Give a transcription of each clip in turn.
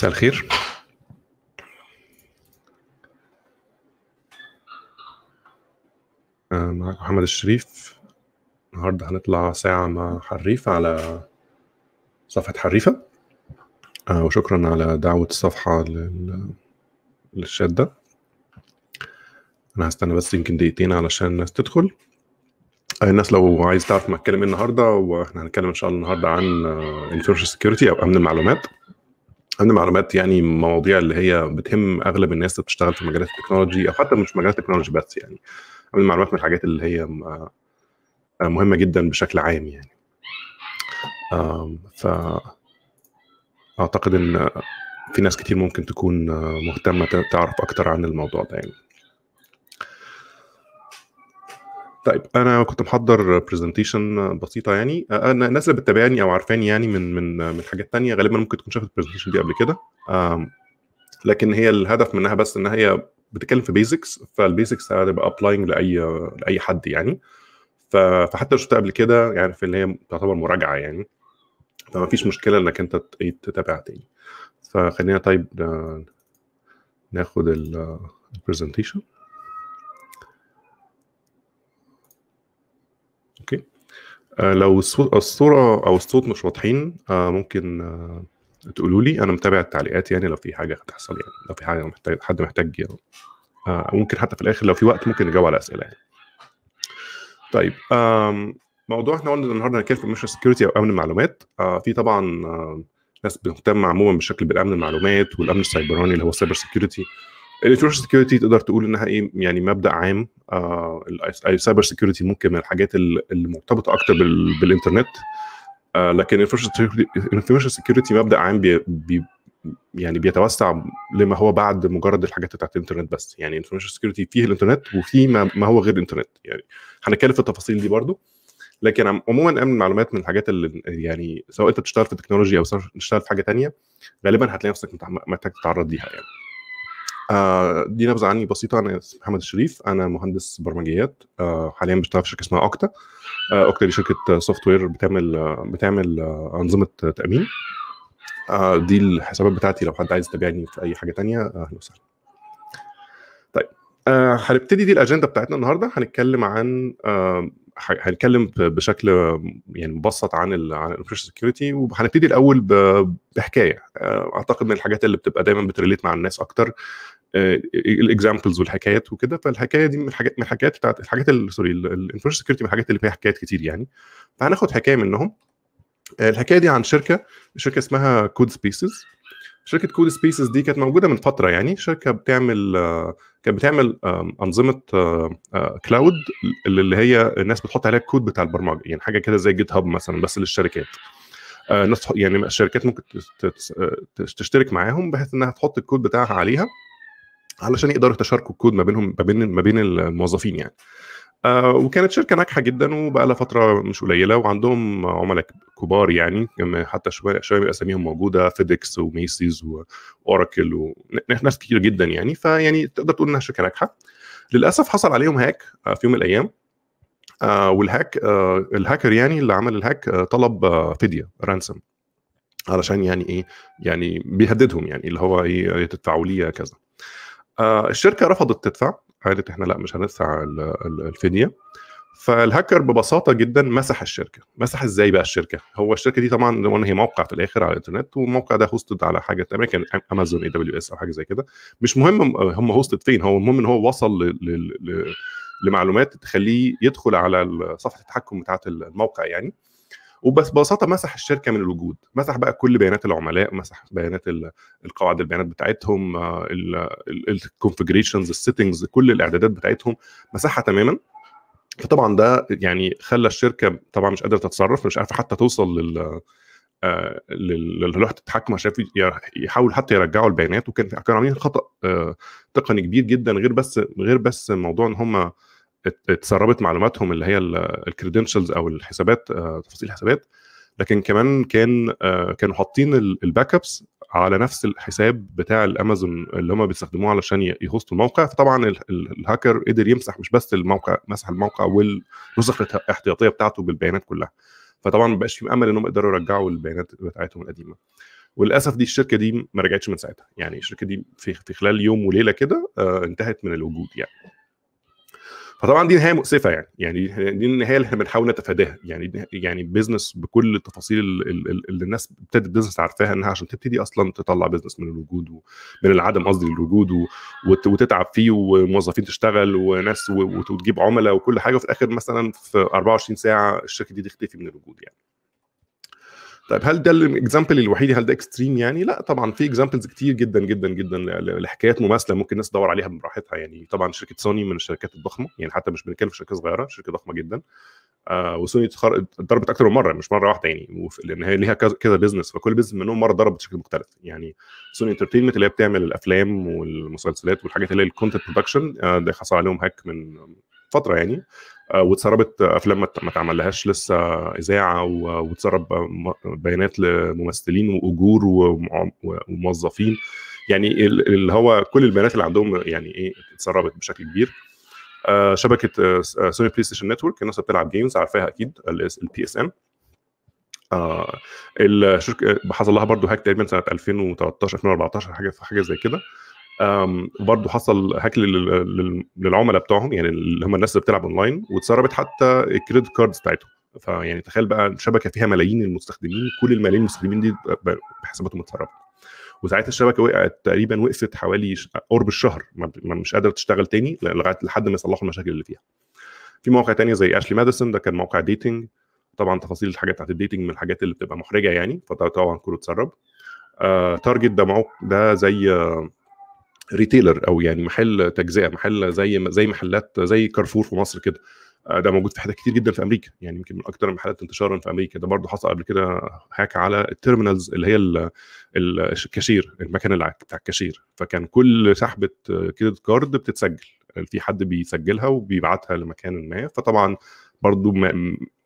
مساء الخير آه، معك محمد الشريف النهارده هنطلع ساعة مع حريف على صفحة حريفة آه، وشكرا على دعوة الصفحة للشات ده أنا هستنى بس يمكن دقيقتين علشان الناس تدخل آه، الناس لو عايز تعرف ما ايه النهارده واحنا هنتكلم ان شاء الله النهارده عن انفورميشن سكيورتي او امن المعلومات عندي معلومات يعني مواضيع اللي هي بتهم اغلب الناس اللي بتشتغل في مجالات التكنولوجي او حتى مش مجالات التكنولوجي بس يعني عندي معلومات من الحاجات اللي هي آه، مهمه جدا بشكل عام يعني ف اعتقد ان في ناس كتير ممكن تكون آه، مهتمه تعرف اكتر عن الموضوع ده يعني طيب انا كنت محضر برزنتيشن بسيطه يعني انا الناس اللي بتتابعني او عارفاني يعني من من من حاجات تانية غالبا ممكن تكون شافت البرزنتيشن دي قبل كده لكن هي الهدف منها بس ان هي بتتكلم في بيزكس فالبيزكس هتبقى ابلاينج لاي لاي حد يعني فحتى لو شفتها قبل كده يعني في اللي هي تعتبر مراجعه يعني فما فيش مشكله انك انت إيه، تتابع تاني فخلينا طيب ناخد البرزنتيشن آه، لو الصوره او الصوت مش واضحين آه، ممكن آه، تقولوا لي انا متابع التعليقات يعني لو في حاجه هتحصل يعني لو في حاجه محتاج حد محتاج يعني. ممكن حتى في الاخر لو في وقت ممكن نجاوب على اسئله يعني. طيب موضوع احنا قلنا النهارده هنتكلم في مش سكيورتي او امن المعلومات في طبعا ناس بتهتم عموما بشكل بالامن المعلومات والامن السيبراني اللي هو سايبر سكيورتي النتورك سكيورتي تقدر تقول انها ايه يعني مبدا عام آه السايبر سكيورتي ممكن من الحاجات المرتبطه اكتر بال بالانترنت آه لكن الانفورميشن سكيورتي مبدا عام بي بي يعني بيتوسع لما هو بعد مجرد الحاجات بتاعت الانترنت بس يعني الانفورميشن سكيورتي فيه الانترنت وفيه ما, ما هو غير الانترنت يعني هنتكلم في التفاصيل دي برضو لكن عموما امن المعلومات من الحاجات اللي يعني سواء انت بتشتغل في تكنولوجي او بتشتغل في حاجه تانية غالبا هتلاقي نفسك محتاج تتعرض ليها يعني آه، دي نبذه عني بسيطه انا اسمي محمد الشريف انا مهندس برمجيات آه، حاليا بشتغل في شركه اسمها اوكتا آه، اوكتا دي شركه سوفت وير بتعمل بتعمل انظمه تامين دي الحسابات بتاعتي لو حد عايز يتابعني في اي حاجه تانية اهلا وسهلا طيب هنبتدي دي الاجنده بتاعتنا النهارده هنتكلم عن هنتكلم بشكل يعني مبسط عن الـ عن الانفرشن سكيورتي وهنبتدي الاول بحكايه اعتقد من الحاجات اللي بتبقى دايما بتريليت مع الناس اكتر الاكزامبلز آه، والحكايات وكده فالحكايه دي من الحاجات من الحكايات بتاعت الحاجات سوري الانفورميشن سكيورتي من الحاجات اللي فيها حكايات كتير يعني فهناخد حكايه منهم آه، الحكايه دي عن شركه شركه اسمها كود سبيسز شركه كود سبيسز دي كانت موجوده من فتره يعني شركه بتعمل آه، كانت بتعمل انظمه كلاود اللي هي الناس بتحط عليها الكود بتاع البرمجه يعني حاجه كده زي جيت هاب مثلا بس للشركات الناس يعني الشركات ممكن تشترك معاهم بحيث انها تحط الكود بتاعها عليها علشان يقدروا يتشاركوا الكود ما بينهم ما بين ما بين الموظفين يعني آه وكانت شركه ناجحه جدا وبقى لها فتره مش قليله وعندهم عملاء كبار يعني حتى شويه اساميهم موجوده فيدكس وميسيز واوراكل وناس كتير جدا يعني فيعني تقدر تقول انها شركه ناجحه للاسف حصل عليهم هاك آه، في يوم من الايام آه والهاك آه الهاكر يعني اللي عمل الهاك آه طلب آه فديه رانسم علشان يعني ايه يعني بيهددهم يعني اللي هو ايه تدفعوا لي كذا آه، الشركه رفضت تدفع قالت احنا لا مش هندفع الفديه فالهاكر ببساطه جدا مسح الشركه مسح ازاي بقى الشركه هو الشركه دي طبعا هي موقع في الاخر على الانترنت والموقع ده هوستد على حاجه تانية كان امازون اي دبليو اس او حاجه زي كده مش مهم هم هوستد فين هو المهم ان هو وصل ل... ل... ل... لمعلومات تخليه يدخل على صفحه التحكم بتاعه الموقع يعني وبس ببساطه مسح الشركه من الوجود مسح بقى كل بيانات العملاء مسح بيانات القواعد البيانات بتاعتهم الكونفجريشنز آه، السيتنجز كل الاعدادات بتاعتهم مسحها تماما فطبعا ده يعني خلى الشركه طبعا مش قادره تتصرف مش عارفه حتى توصل لل آه، لوحه التحكم عشان يحاول حتى يرجعوا البيانات وكان كانوا عاملين خطا آه، تقني كبير جدا غير بس غير بس موضوع ان هم اتسربت معلوماتهم اللي هي الكريدنشلز او الحسابات آه، تفاصيل الحسابات لكن كمان كان آه، كانوا حاطين الباك ابس على نفس الحساب بتاع الامازون اللي هم بيستخدموه علشان يهوستوا الموقع فطبعا الهاكر قدر يمسح مش بس الموقع مسح الموقع والنسخ الاحتياطيه بتاعته بالبيانات كلها فطبعا ما بقاش في امل انهم يقدروا يرجعوا البيانات بتاعتهم القديمه وللاسف دي الشركه دي ما رجعتش من ساعتها يعني الشركه دي في خلال يوم وليله كده آه، انتهت من الوجود يعني فطبعا دي نهايه مؤسفه يعني يعني دي النهايه اللي احنا بنحاول نتفاداها يعني يعني بيزنس بكل التفاصيل اللي الناس ابتدت بيزنس عارفاها انها عشان تبتدي اصلا تطلع بيزنس من الوجود من العدم قصدي للوجود وتتعب فيه وموظفين تشتغل وناس وتجيب عملاء وكل حاجه وفي الاخر مثلا في 24 ساعه الشركه دي تختفي من الوجود يعني طيب هل ده الاكزامبل الوحيد هل ده اكستريم يعني لا طبعا في اكزامبلز كتير جدا جدا جدا لحكايات مماثله ممكن الناس تدور عليها براحتها يعني طبعا شركه سوني من الشركات الضخمه يعني حتى مش بنتكلم في شركه صغيره شركه ضخمه جدا آه وسوني اتضربت اكتر من مره مش مره واحده يعني لان هي ليها كذا بزنس فكل بزنس منهم مره ضرب بشكل مختلف يعني سوني انترتينمنت اللي هي بتعمل الافلام والمسلسلات والحاجات اللي هي الكونتنت برودكشن آه، ده حصل عليهم هاك من فتره يعني آه، واتسربت افلام ما اتعملهاش لسه اذاعه واتسرب بيانات لممثلين واجور وموظفين يعني اللي هو كل البيانات اللي عندهم يعني ايه اتسربت بشكل كبير آه، شبكه سوني بلاي ستيشن نتورك الناس بتلعب جيمز عارفاها اكيد البي اس ان الشركه حصل لها برضه هاك تقريبا سنه 2013 2014 حاجه حاجه زي كده برضه حصل هاكل للعملاء بتوعهم يعني اللي هم الناس اللي بتلعب اونلاين واتسربت حتى الكريدت كاردز بتاعتهم فيعني تخيل بقى شبكه فيها ملايين المستخدمين كل الملايين المستخدمين دي بحساباتهم اتسربت وساعتها الشبكه وقعت تقريبا وقفت حوالي قرب الشهر ما مش قادره تشتغل تاني لغايه لحد ما يصلحوا المشاكل اللي فيها في مواقع تانية زي اشلي ماديسون ده كان موقع ديتنج طبعا تفاصيل الحاجات بتاعت الديتنج من الحاجات اللي بتبقى محرجه يعني فطبعا كله اتسرب تارجت آه، ده ده زي آه ريتيلر او يعني محل تجزئه محل زي زي محلات زي كارفور في مصر كده آه، ده موجود في حتت كتير جدا في امريكا يعني يمكن من اكثر المحلات انتشارا في امريكا ده برضه حصل قبل كده هاك على التيرمينالز اللي هي الكاشير المكان بتاع الكاشير فكان كل سحبه كريدت آه، كارد بتتسجل آه، في حد بيسجلها وبيبعتها لمكان ما فطبعا برضه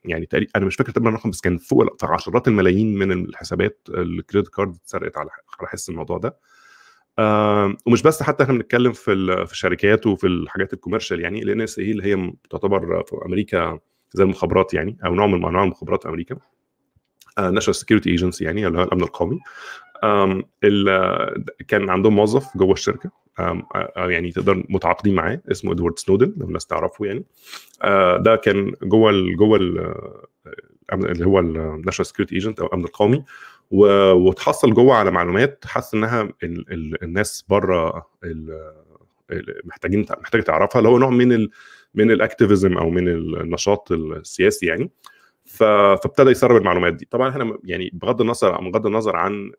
يعني تقريبا انا مش فاكر تقريبا الرقم بس كان فوق في عشرات الملايين من الحسابات الكريدت كارد اتسرقت على على حس الموضوع ده ومش بس حتى احنا بنتكلم في في الشركات وفي الحاجات الكوميرشال يعني ال ان اس اي اللي هي تعتبر في امريكا زي المخابرات يعني او نوع من انواع المخابرات في امريكا ناشونال سكيورتي ايجنسي يعني اللي هو الامن القومي كان عندهم موظف جوه الشركه آه، آه، يعني تقدر متعاقدين معاه اسمه ادوارد سنودن لو الناس تعرفه يعني آه، ده كان جوه جوه اللي هو الناشونال سكيورتي ايجنت او الامن القومي وتحصل جوه على معلومات حاسس انها ال ال الناس بره محتاجين محتاجه تعرفها اللي هو نوع من ال من الاكتيفيزم او من النشاط السياسي يعني فابتدى يسرب المعلومات دي طبعا احنا يعني بغض النظر بغض النظر عن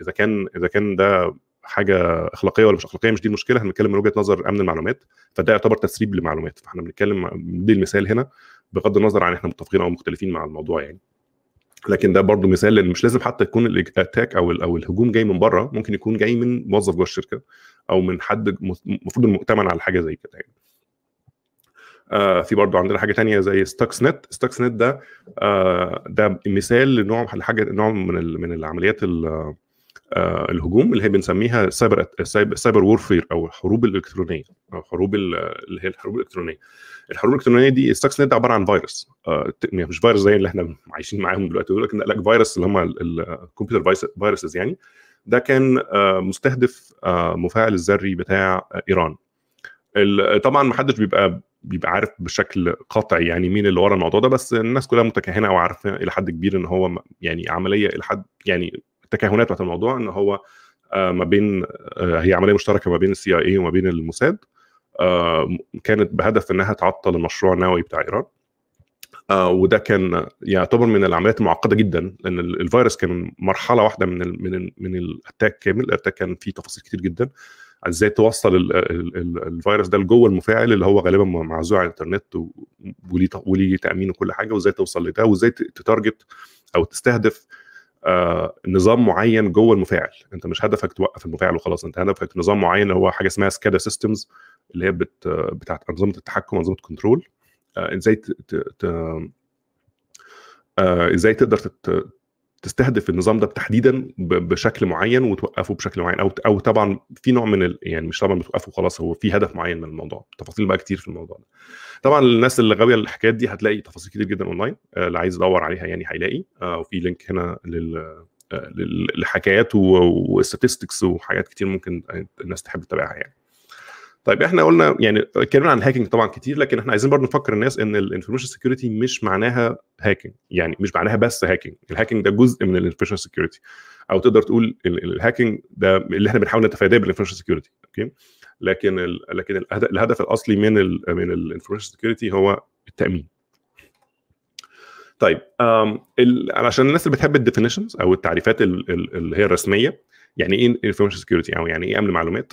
اذا كان اذا كان ده حاجه اخلاقيه ولا مش اخلاقيه مش دي المشكله احنا بنتكلم من وجهه نظر امن المعلومات فده يعتبر تسريب لمعلومات فاحنا بنتكلم دي المثال هنا بغض النظر عن احنا متفقين او مختلفين مع الموضوع يعني لكن ده برضو مثال لان مش لازم حتى يكون الاتاك او او الهجوم جاي من بره ممكن يكون جاي من موظف جوه الشركه او من حد المفروض مؤتمن على حاجه زي كده يعني. آه في برضو عندنا حاجه تانية زي ستاكس نت ستاكس نت ده آه ده مثال لنوع حاجه نوع من من العمليات ال آه، الهجوم اللي هي بنسميها سايبر سايبر وورفير او الحروب الالكترونيه او حروب اللي هي الحروب الالكترونيه الحروب الالكترونيه دي الساكس نت عباره عن فيروس آه، يعني مش فيروس زي اللي احنا عايشين معاهم دلوقتي لكن لا فيروس اللي هم الكمبيوتر فيروسز يعني ده كان آه، مستهدف مفاعل الذري بتاع ايران طبعا ما حدش بيبقى بيبقى عارف بشكل قاطع يعني مين اللي ورا الموضوع ده بس الناس كلها متكهنه وعارفه الى حد كبير ان هو يعني عمليه الى حد يعني التكهنات بتاعت الموضوع ان هو آه، ما بين آه، هي عمليه مشتركه ما بين السي اي اي وما بين الموساد آه، كانت بهدف انها تعطل المشروع النووي بتاع ايران وده كان يعتبر من العمليات المعقده جدا لان الفيروس كان مرحله واحده من الـ من الـ من الاتاك كامل الاتاك كان فيه تفاصيل كتير جدا ازاي توصل الـ الـ الـ الفيروس ده لجوه المفاعل اللي هو غالبا معزول على الانترنت وليه وليه تامين وكل حاجه وازاي توصل لده وازاي تتارجت او تستهدف آه، نظام معين جوه المفاعل انت مش هدفك توقف المفاعل وخلاص انت هدفك نظام معين هو حاجه اسمها سكادا سيستمز اللي هي بت... بتاعت انظمه التحكم انظمه كنترول آه، ازاي ت... ت... آه، ازاي تقدر تستهدف النظام ده تحديدا بشكل معين وتوقفه بشكل معين او او طبعا في نوع من ال... يعني مش طبعا بتوقفه خلاص هو في هدف معين من الموضوع تفاصيل بقى كتير في الموضوع ده طبعا الناس اللي غاويه الحكايات دي هتلاقي تفاصيل كتير جدا اونلاين آه، اللي عايز يدور عليها يعني هيلاقي آه، وفي لينك هنا لل آه، لحكايات وستاتستكس وحاجات كتير ممكن الناس تحب تتابعها يعني طيب احنا قلنا يعني اتكلمنا عن الهاكينج طبعا كتير لكن احنا عايزين برضه نفكر الناس ان الانفورميشن سكيورتي مش معناها هاكينج يعني مش معناها بس هاكينج الهاكينج ده جزء من الانفورميشن سكيورتي او تقدر تقول الهاكينج ده اللي احنا بنحاول نتفاداه بالانفورميشن سكيورتي اوكي لكن الـ لكن الهدف الاصلي من الـ من الانفورميشن سكيورتي هو التامين طيب علشان الناس اللي بتحب الديفينيشنز او التعريفات اللي هي الرسميه يعني ايه انفورميشن سكيورتي او يعني ايه امن معلومات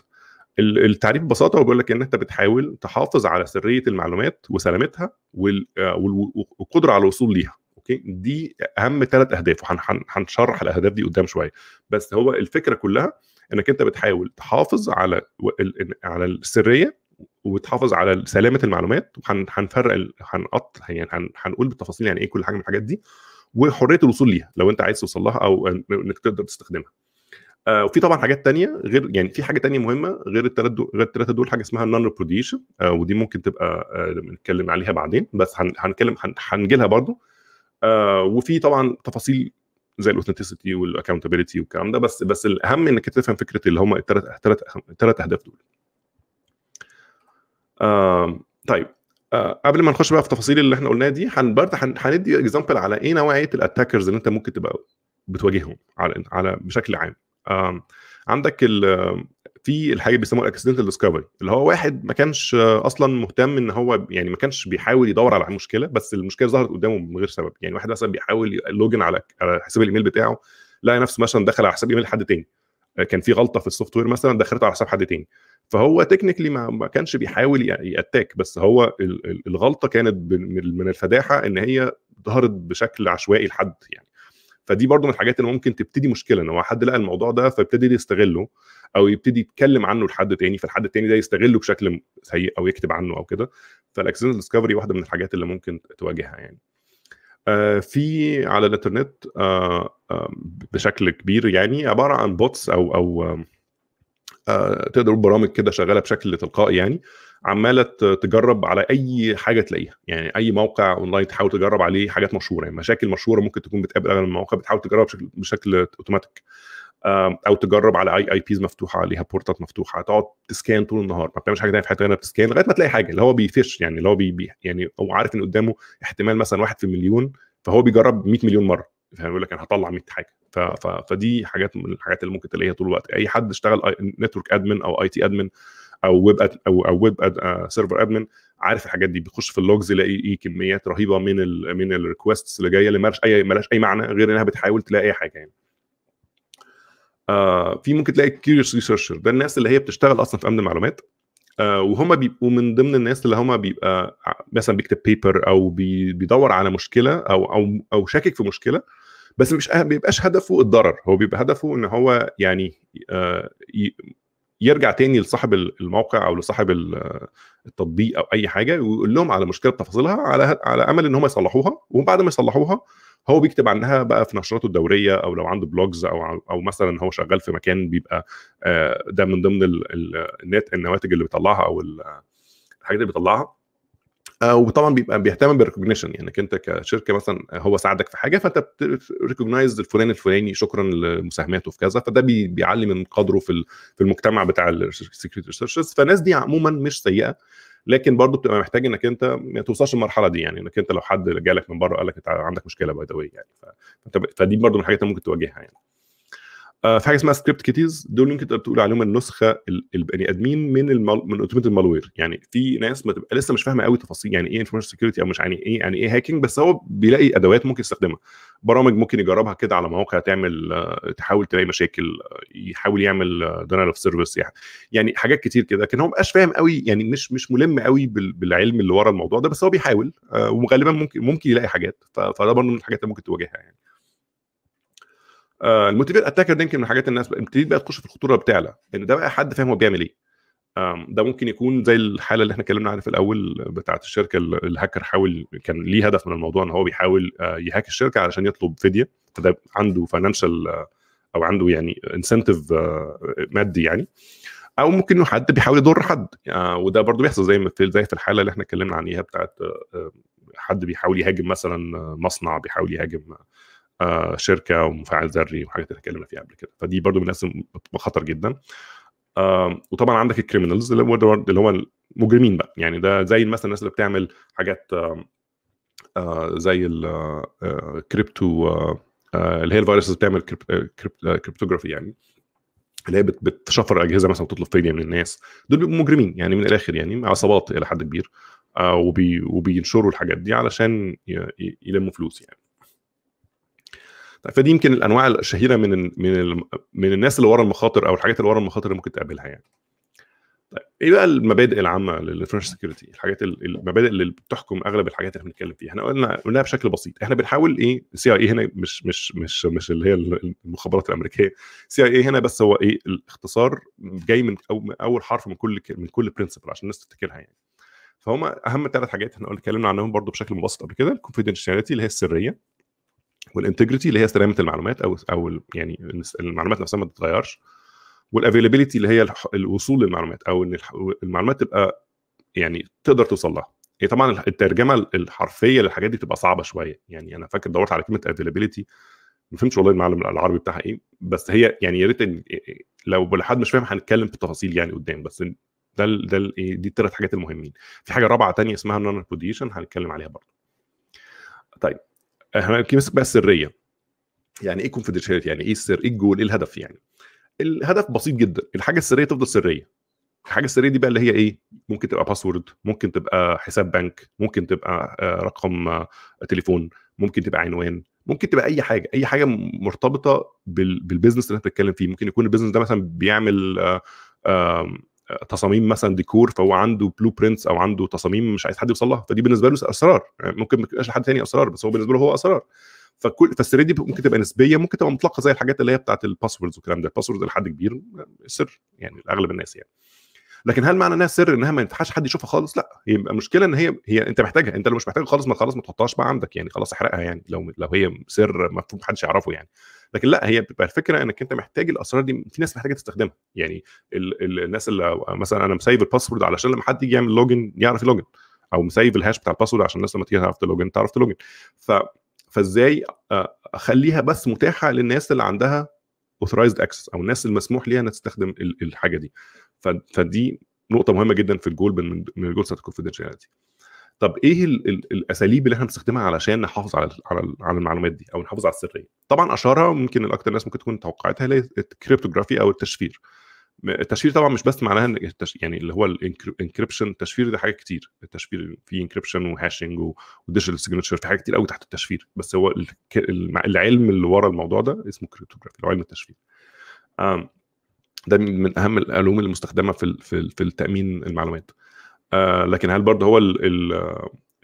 التعريف ببساطه هو بيقول لك ان انت بتحاول تحافظ على سريه المعلومات وسلامتها والقدره على الوصول ليها اوكي دي اهم ثلاث اهداف وهنشرح الاهداف دي قدام شويه بس هو الفكره كلها انك انت بتحاول تحافظ على على السريه وتحافظ على سلامه المعلومات وهنفرق هنقط يعني هنقول بالتفاصيل يعني ايه كل حاجه من الحاجات دي وحريه الوصول ليها لو انت عايز توصل لها او انك تقدر تستخدمها آه، وفي طبعا حاجات تانية غير يعني في حاجه تانية مهمه غير الثلاث غير الثلاثه دول حاجه اسمها النون آه، ريبروديشن ودي ممكن تبقى آه، نتكلم عليها بعدين بس هنتكلم هنجي لها برضه وفي طبعا تفاصيل زي الاوثنتيسيتي والاكونتابيلتي والكلام ده بس بس الاهم انك تفهم فكره اللي هم الثلاث الثلاث اهداف دول. طيب قبل ما نخش بقى في التفاصيل اللي احنا قلناها دي برضه هندي اكزامبل على ايه نوعيه الاتاكرز اللي انت ممكن تبقى بتواجههم على على بشكل عام. عندك في الحاجه اللي بيسموها الاكسيدنتال ديسكفري اللي هو واحد ما كانش اصلا مهتم ان هو يعني ما كانش بيحاول يدور على مشكله بس المشكله ظهرت قدامه من غير سبب يعني واحد مثلا بيحاول لوجن على على حساب الايميل بتاعه لقى نفسه مثلا دخل على حساب ايميل حد تاني آه، كان في غلطه في السوفت وير مثلا دخلته على حساب حد تاني فهو تكنيكلي ما كانش بيحاول ياتاك بس هو الغلطه كانت من الفداحه ان هي ظهرت بشكل عشوائي لحد يعني فدي برضو من الحاجات اللي ممكن تبتدي مشكله ان هو حد لقى الموضوع ده فيبتدي يستغله او يبتدي يتكلم عنه لحد تاني فالحد التاني ده يستغله بشكل سيء او يكتب عنه او كده فالاكسيدنت ديسكفري واحده من الحاجات اللي ممكن تواجهها يعني آه في على الانترنت آه آه بشكل كبير يعني عباره عن بوتس او او آه، تقدر برامج كده شغاله بشكل تلقائي يعني عماله تجرب على اي حاجه تلاقيها يعني اي موقع اونلاين تحاول تجرب عليه حاجات مشهوره يعني مشاكل مشهوره ممكن تكون بتقابل اغلب المواقع بتحاول تجرب بشكل, بشكل اوتوماتيك او تجرب على اي اي بيز مفتوحه عليها بورتات مفتوحه تقعد تسكان طول النهار ما بتعملش حاجه ثانيه في حياتك غير بتسكان لغايه ما تلاقي حاجه اللي هو بيفش يعني اللي هو بي, يعني هو عارف ان قدامه احتمال مثلا واحد في مليون فهو بيجرب 100 مليون مره فيقول يعني لك انا هطلع 100 حاجه ف... ف... فدي حاجات من الحاجات اللي ممكن تلاقيها طول الوقت اي حد اشتغل نتورك ادمن او اي تي ادمن او ويب او او ويب سيرفر ادمن عارف الحاجات دي بيخش في اللوجز يلاقي إيه كميات رهيبه من الـ من الريكوستس اللي جايه اللي مالهاش اي مالهاش اي معنى غير انها بتحاول تلاقي اي حاجه يعني آه في ممكن تلاقي كيوريوس ريسيرشر ده الناس اللي هي بتشتغل اصلا في امن المعلومات آه وهم بيبقوا من ضمن الناس اللي هم بيبقى مثلا بيكتب بيبر او بي بيدور على مشكله او او او شاكك في مشكله بس مش بيبقاش هدفه الضرر هو بيبقى هدفه ان هو يعني آه يرجع تاني لصاحب الموقع او لصاحب التطبيق او اي حاجه ويقول لهم على مشكله بتفاصيلها على على امل ان هم يصلحوها وبعد ما يصلحوها هو بيكتب عنها بقى في نشراته الدوريه او لو عنده بلوجز او او مثلا هو شغال في مكان بيبقى آه، ده من ضمن النت النواتج اللي بيطلعها او الحاجات اللي بيطلعها آه، وطبعا بيبقى بيهتم بالريكوجنيشن يعني انك انت كشركه مثلا هو ساعدك في حاجه فانت بتريكوجنايز الفلان الفلاني شكرا لمساهماته في كذا فده بيعلي من قدره في في المجتمع بتاع السكيورتي ريسيرشز فالناس دي عموما مش سيئه لكن برضه بتبقى محتاج انك انت ما توصلش للمرحله دي يعني انك انت لو حد جالك من بره قال لك انت عندك مشكله باي ذا يعني فدي برضه من الحاجات اللي ممكن تواجهها يعني آه، في حاجه اسمها سكريبت كيتيز دول ممكن تقدر تقول عليهم النسخه البني ادمين من المال من اوتوميتد مالوير يعني في ناس ما تبقى لسه مش فاهمه قوي تفاصيل يعني ايه انفورميشن سكيورتي او مش يعني ايه يعني ايه هاكينج بس هو بيلاقي ادوات ممكن يستخدمها برامج ممكن يجربها كده على مواقع تعمل آه، تحاول تلاقي مشاكل آه، يحاول يعمل دينايل اوف سيرفيس يعني حاجات كتير كده لكن هو ما فاهم قوي يعني مش مش ملم قوي بالعلم اللي ورا الموضوع ده بس هو بيحاول وغالبا ممكن ممكن يلاقي حاجات فده برضه من الحاجات اللي ممكن تواجهها يعني آه الموتيفيت اتاكر ده يمكن من حاجات الناس بتبتدي بقى تخش في الخطوره بتعلى يعني ان ده بقى حد فاهم هو بيعمل ايه ده ممكن يكون زي الحاله اللي احنا اتكلمنا عنها في الاول بتاعه الشركه الهاكر حاول كان ليه هدف من الموضوع ان هو بيحاول آه، يهاك الشركه علشان يطلب فديه فده عنده فاينانشال آه، او عنده يعني انسنتيف آه، مادي يعني او ممكن انه حد بيحاول يضر حد وده برضو بيحصل زي ما في زي في الحاله اللي احنا اتكلمنا عنها إيه، بتاعه حد بيحاول يهاجم مثلا مصنع بيحاول يهاجم آه، شركه ومفاعل ذري وحاجات اللي اتكلمنا فيها قبل كده فدي برضو من الناس خطر جدا وطبعا عندك الكريمنالز اللي هو المجرمين بقى يعني ده زي مثلا الناس اللي بتعمل حاجات آه، زي الكريبتو آه، اللي هي الفيروسز بتعمل كريبتوغرافي يعني اللي هي بتشفر اجهزه مثلا وتطلب فديه من الناس دول بيبقوا مجرمين يعني من الاخر يعني عصابات الى حد كبير وبينشروا الحاجات دي علشان يلموا فلوس يعني طيب فدي يمكن الانواع الشهيره من من من الناس اللي ورا المخاطر او الحاجات اللي ورا المخاطر اللي ممكن تقابلها يعني طيب ايه بقى المبادئ العامه للانفورميشن سكيورتي الحاجات المبادئ اللي بتحكم اغلب الحاجات اللي احنا بنتكلم فيها احنا قلنا قلناها بشكل بسيط احنا بنحاول ايه السي اي هنا مش مش مش مش اللي هي المخابرات الامريكيه السي اي هنا بس هو ايه الاختصار جاي من اول حرف من كل من كل برنسبل عشان الناس تفتكرها يعني فهم اهم ثلاث حاجات احنا اتكلمنا عنهم برضو بشكل مبسط قبل كده الكونفيدنشاليتي اللي هي السريه والانتجريتي اللي هي سلامه المعلومات او او يعني المعلومات نفسها ما تتغيرش والافيلابيلتي اللي هي الوصول للمعلومات او ان المعلومات تبقى يعني تقدر توصل لها هي طبعا الترجمه الحرفيه للحاجات دي بتبقى صعبه شويه يعني انا فاكر دورت على كلمه افيلابيلتي ما فهمتش والله المعلم العربي بتاعها ايه بس هي يعني يا ريت إيه- إيه، لو لحد مش فاهم هنتكلم في التفاصيل يعني قدام بس ده ده إيه، دي الثلاث حاجات المهمين في حاجه رابعه تانية اسمها نون بوديشن هنتكلم عليها برضه طيب احنا بنمسك بقى السريه يعني ايه كونفدشاليتي يعني ايه السر ايه الجول ايه الهدف يعني الهدف بسيط جدا الحاجه السريه تفضل سريه الحاجه السريه دي بقى اللي هي ايه ممكن تبقى باسورد ممكن تبقى حساب بنك ممكن تبقى آه، رقم آه، تليفون ممكن تبقى عنوان ممكن تبقى اي حاجه اي حاجه مرتبطه بالبيزنس اللي انت بتتكلم فيه ممكن يكون البيزنس ده مثلا بيعمل آه، تصاميم مثلا ديكور فهو عنده بلو برنتس او عنده تصاميم مش عايز حد يوصل لها فدي بالنسبه له اسرار يعني ممكن ما تبقاش لحد تاني اسرار بس هو بالنسبه له هو اسرار فكل فالسريه دي ممكن تبقى نسبيه ممكن تبقى مطلقه زي الحاجات اللي هي بتاعت الباسوردز والكلام ده الباسوردز لحد كبير سر يعني اغلب الناس يعني لكن هل معنى انها سر انها ما ينفعش حد يشوفها خالص لا هي المشكله ان هي هي انت محتاجها انت لو مش محتاجها خالص ما خلاص ما تحطهاش بقى عندك يعني خلاص احرقها يعني لو لو هي سر ما محدش يعرفه يعني لكن لا هي بتبقى الفكره انك انت محتاج الاسرار دي في ناس محتاجه تستخدمها يعني ال ال الناس اللي مثلا انا مسايف الباسورد علشان لما حد يجي يعمل لوجن يعرف يلوجن او مسايف الهاش بتاع الباسورد عشان الناس لما تيجي تعرف تلوجن تعرف تلوجن ف فازاي آه، اخليها بس متاحه للناس اللي عندها اوثرايزد اكسس او الناس المسموح ليها انها تستخدم الحاجه دي فدي نقطه مهمه جدا في الجول من الجول سات الكونفدنشاليتي طب ايه الـ الـ الاساليب اللي احنا بنستخدمها علشان نحافظ على على على المعلومات دي او نحافظ على السريه طبعا اشهرها ممكن الاكثر الناس ممكن تكون توقعتها هي الكريبتوغرافي او التشفير التشفير طبعا مش بس معناها ان يعني اللي هو الانكربشن التشفير ده حاجات كتير التشفير في انكربشن وهاشنج وديجيتال سيجنتشر في حاجات كتير قوي تحت التشفير بس هو العلم اللي ورا الموضوع ده اسمه كريبتوغرافي اللي هو علم التشفير ده من اهم العلوم المستخدمه في في التامين المعلومات آه لكن هل برضه هو ال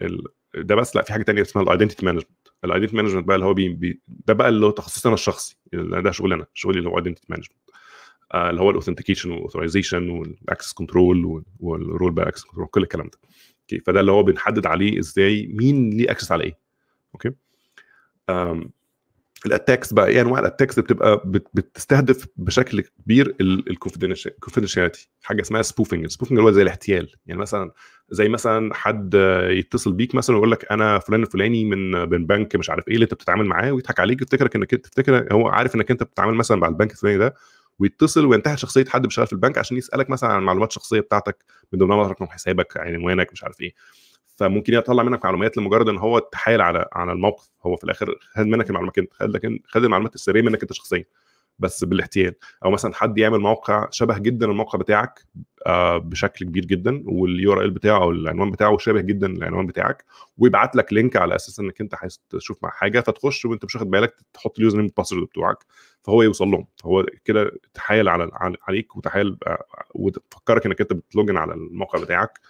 ال ده بس لا في حاجه تانية اسمها الايدنتيتي مانجمنت الايدنتيتي مانجمنت بقى اللي هو بي بي ده بقى اللي هو تخصصي انا الشخصي يعني ده انا شغلي اللي هو ايدنتيتي آه، مانجمنت اللي هو الاوثنتيكيشن والاوثرايزيشن والاكسس كنترول والرول باك اكسس كنترول كل الكلام ده اوكي فده اللي هو بنحدد عليه ازاي مين ليه اكسس على ايه اوكي الاتاكس بقى ايه انواع الاتاكس بتبقى بتستهدف بشكل كبير الكونفيدنشاليتي حاجه اسمها سبوفنج السبوفنج اللي هو زي الاحتيال يعني مثلا زي مثلا حد يتصل بيك مثلا ويقول لك انا فلان الفلاني من من بنك مش عارف ايه اللي انت بتتعامل معاه ويضحك عليك يفتكرك انك تفتكر هو عارف انك انت بتتعامل مثلا مع البنك الفلاني ده ويتصل وينتهي شخصيه حد بيشتغل في البنك عشان يسالك مثلا عن معلومات شخصيه بتاعتك من ضمنها رقم حسابك عنوانك مش عارف ايه فممكن يطلع منك معلومات لمجرد ان هو تحايل على على الموقف هو في الاخر خد منك المعلومات كده خد لكن خد المعلومات السريه منك انت شخصيا بس بالاحتيال او مثلا حد يعمل موقع شبه جدا الموقع بتاعك آه، بشكل كبير جدا واليو ار ال بتاعه او العنوان بتاعه شبه جدا العنوان بتاعك ويبعت لك لينك على اساس انك انت عايز تشوف مع حاجه فتخش وانت مش واخد بالك تحط اليوزر نيم والباسورد بتوعك فهو يوصل لهم فهو كده تحايل على عليك وتحايل آه، وتفكرك انك انت بتلوجن على الموقع بتاعك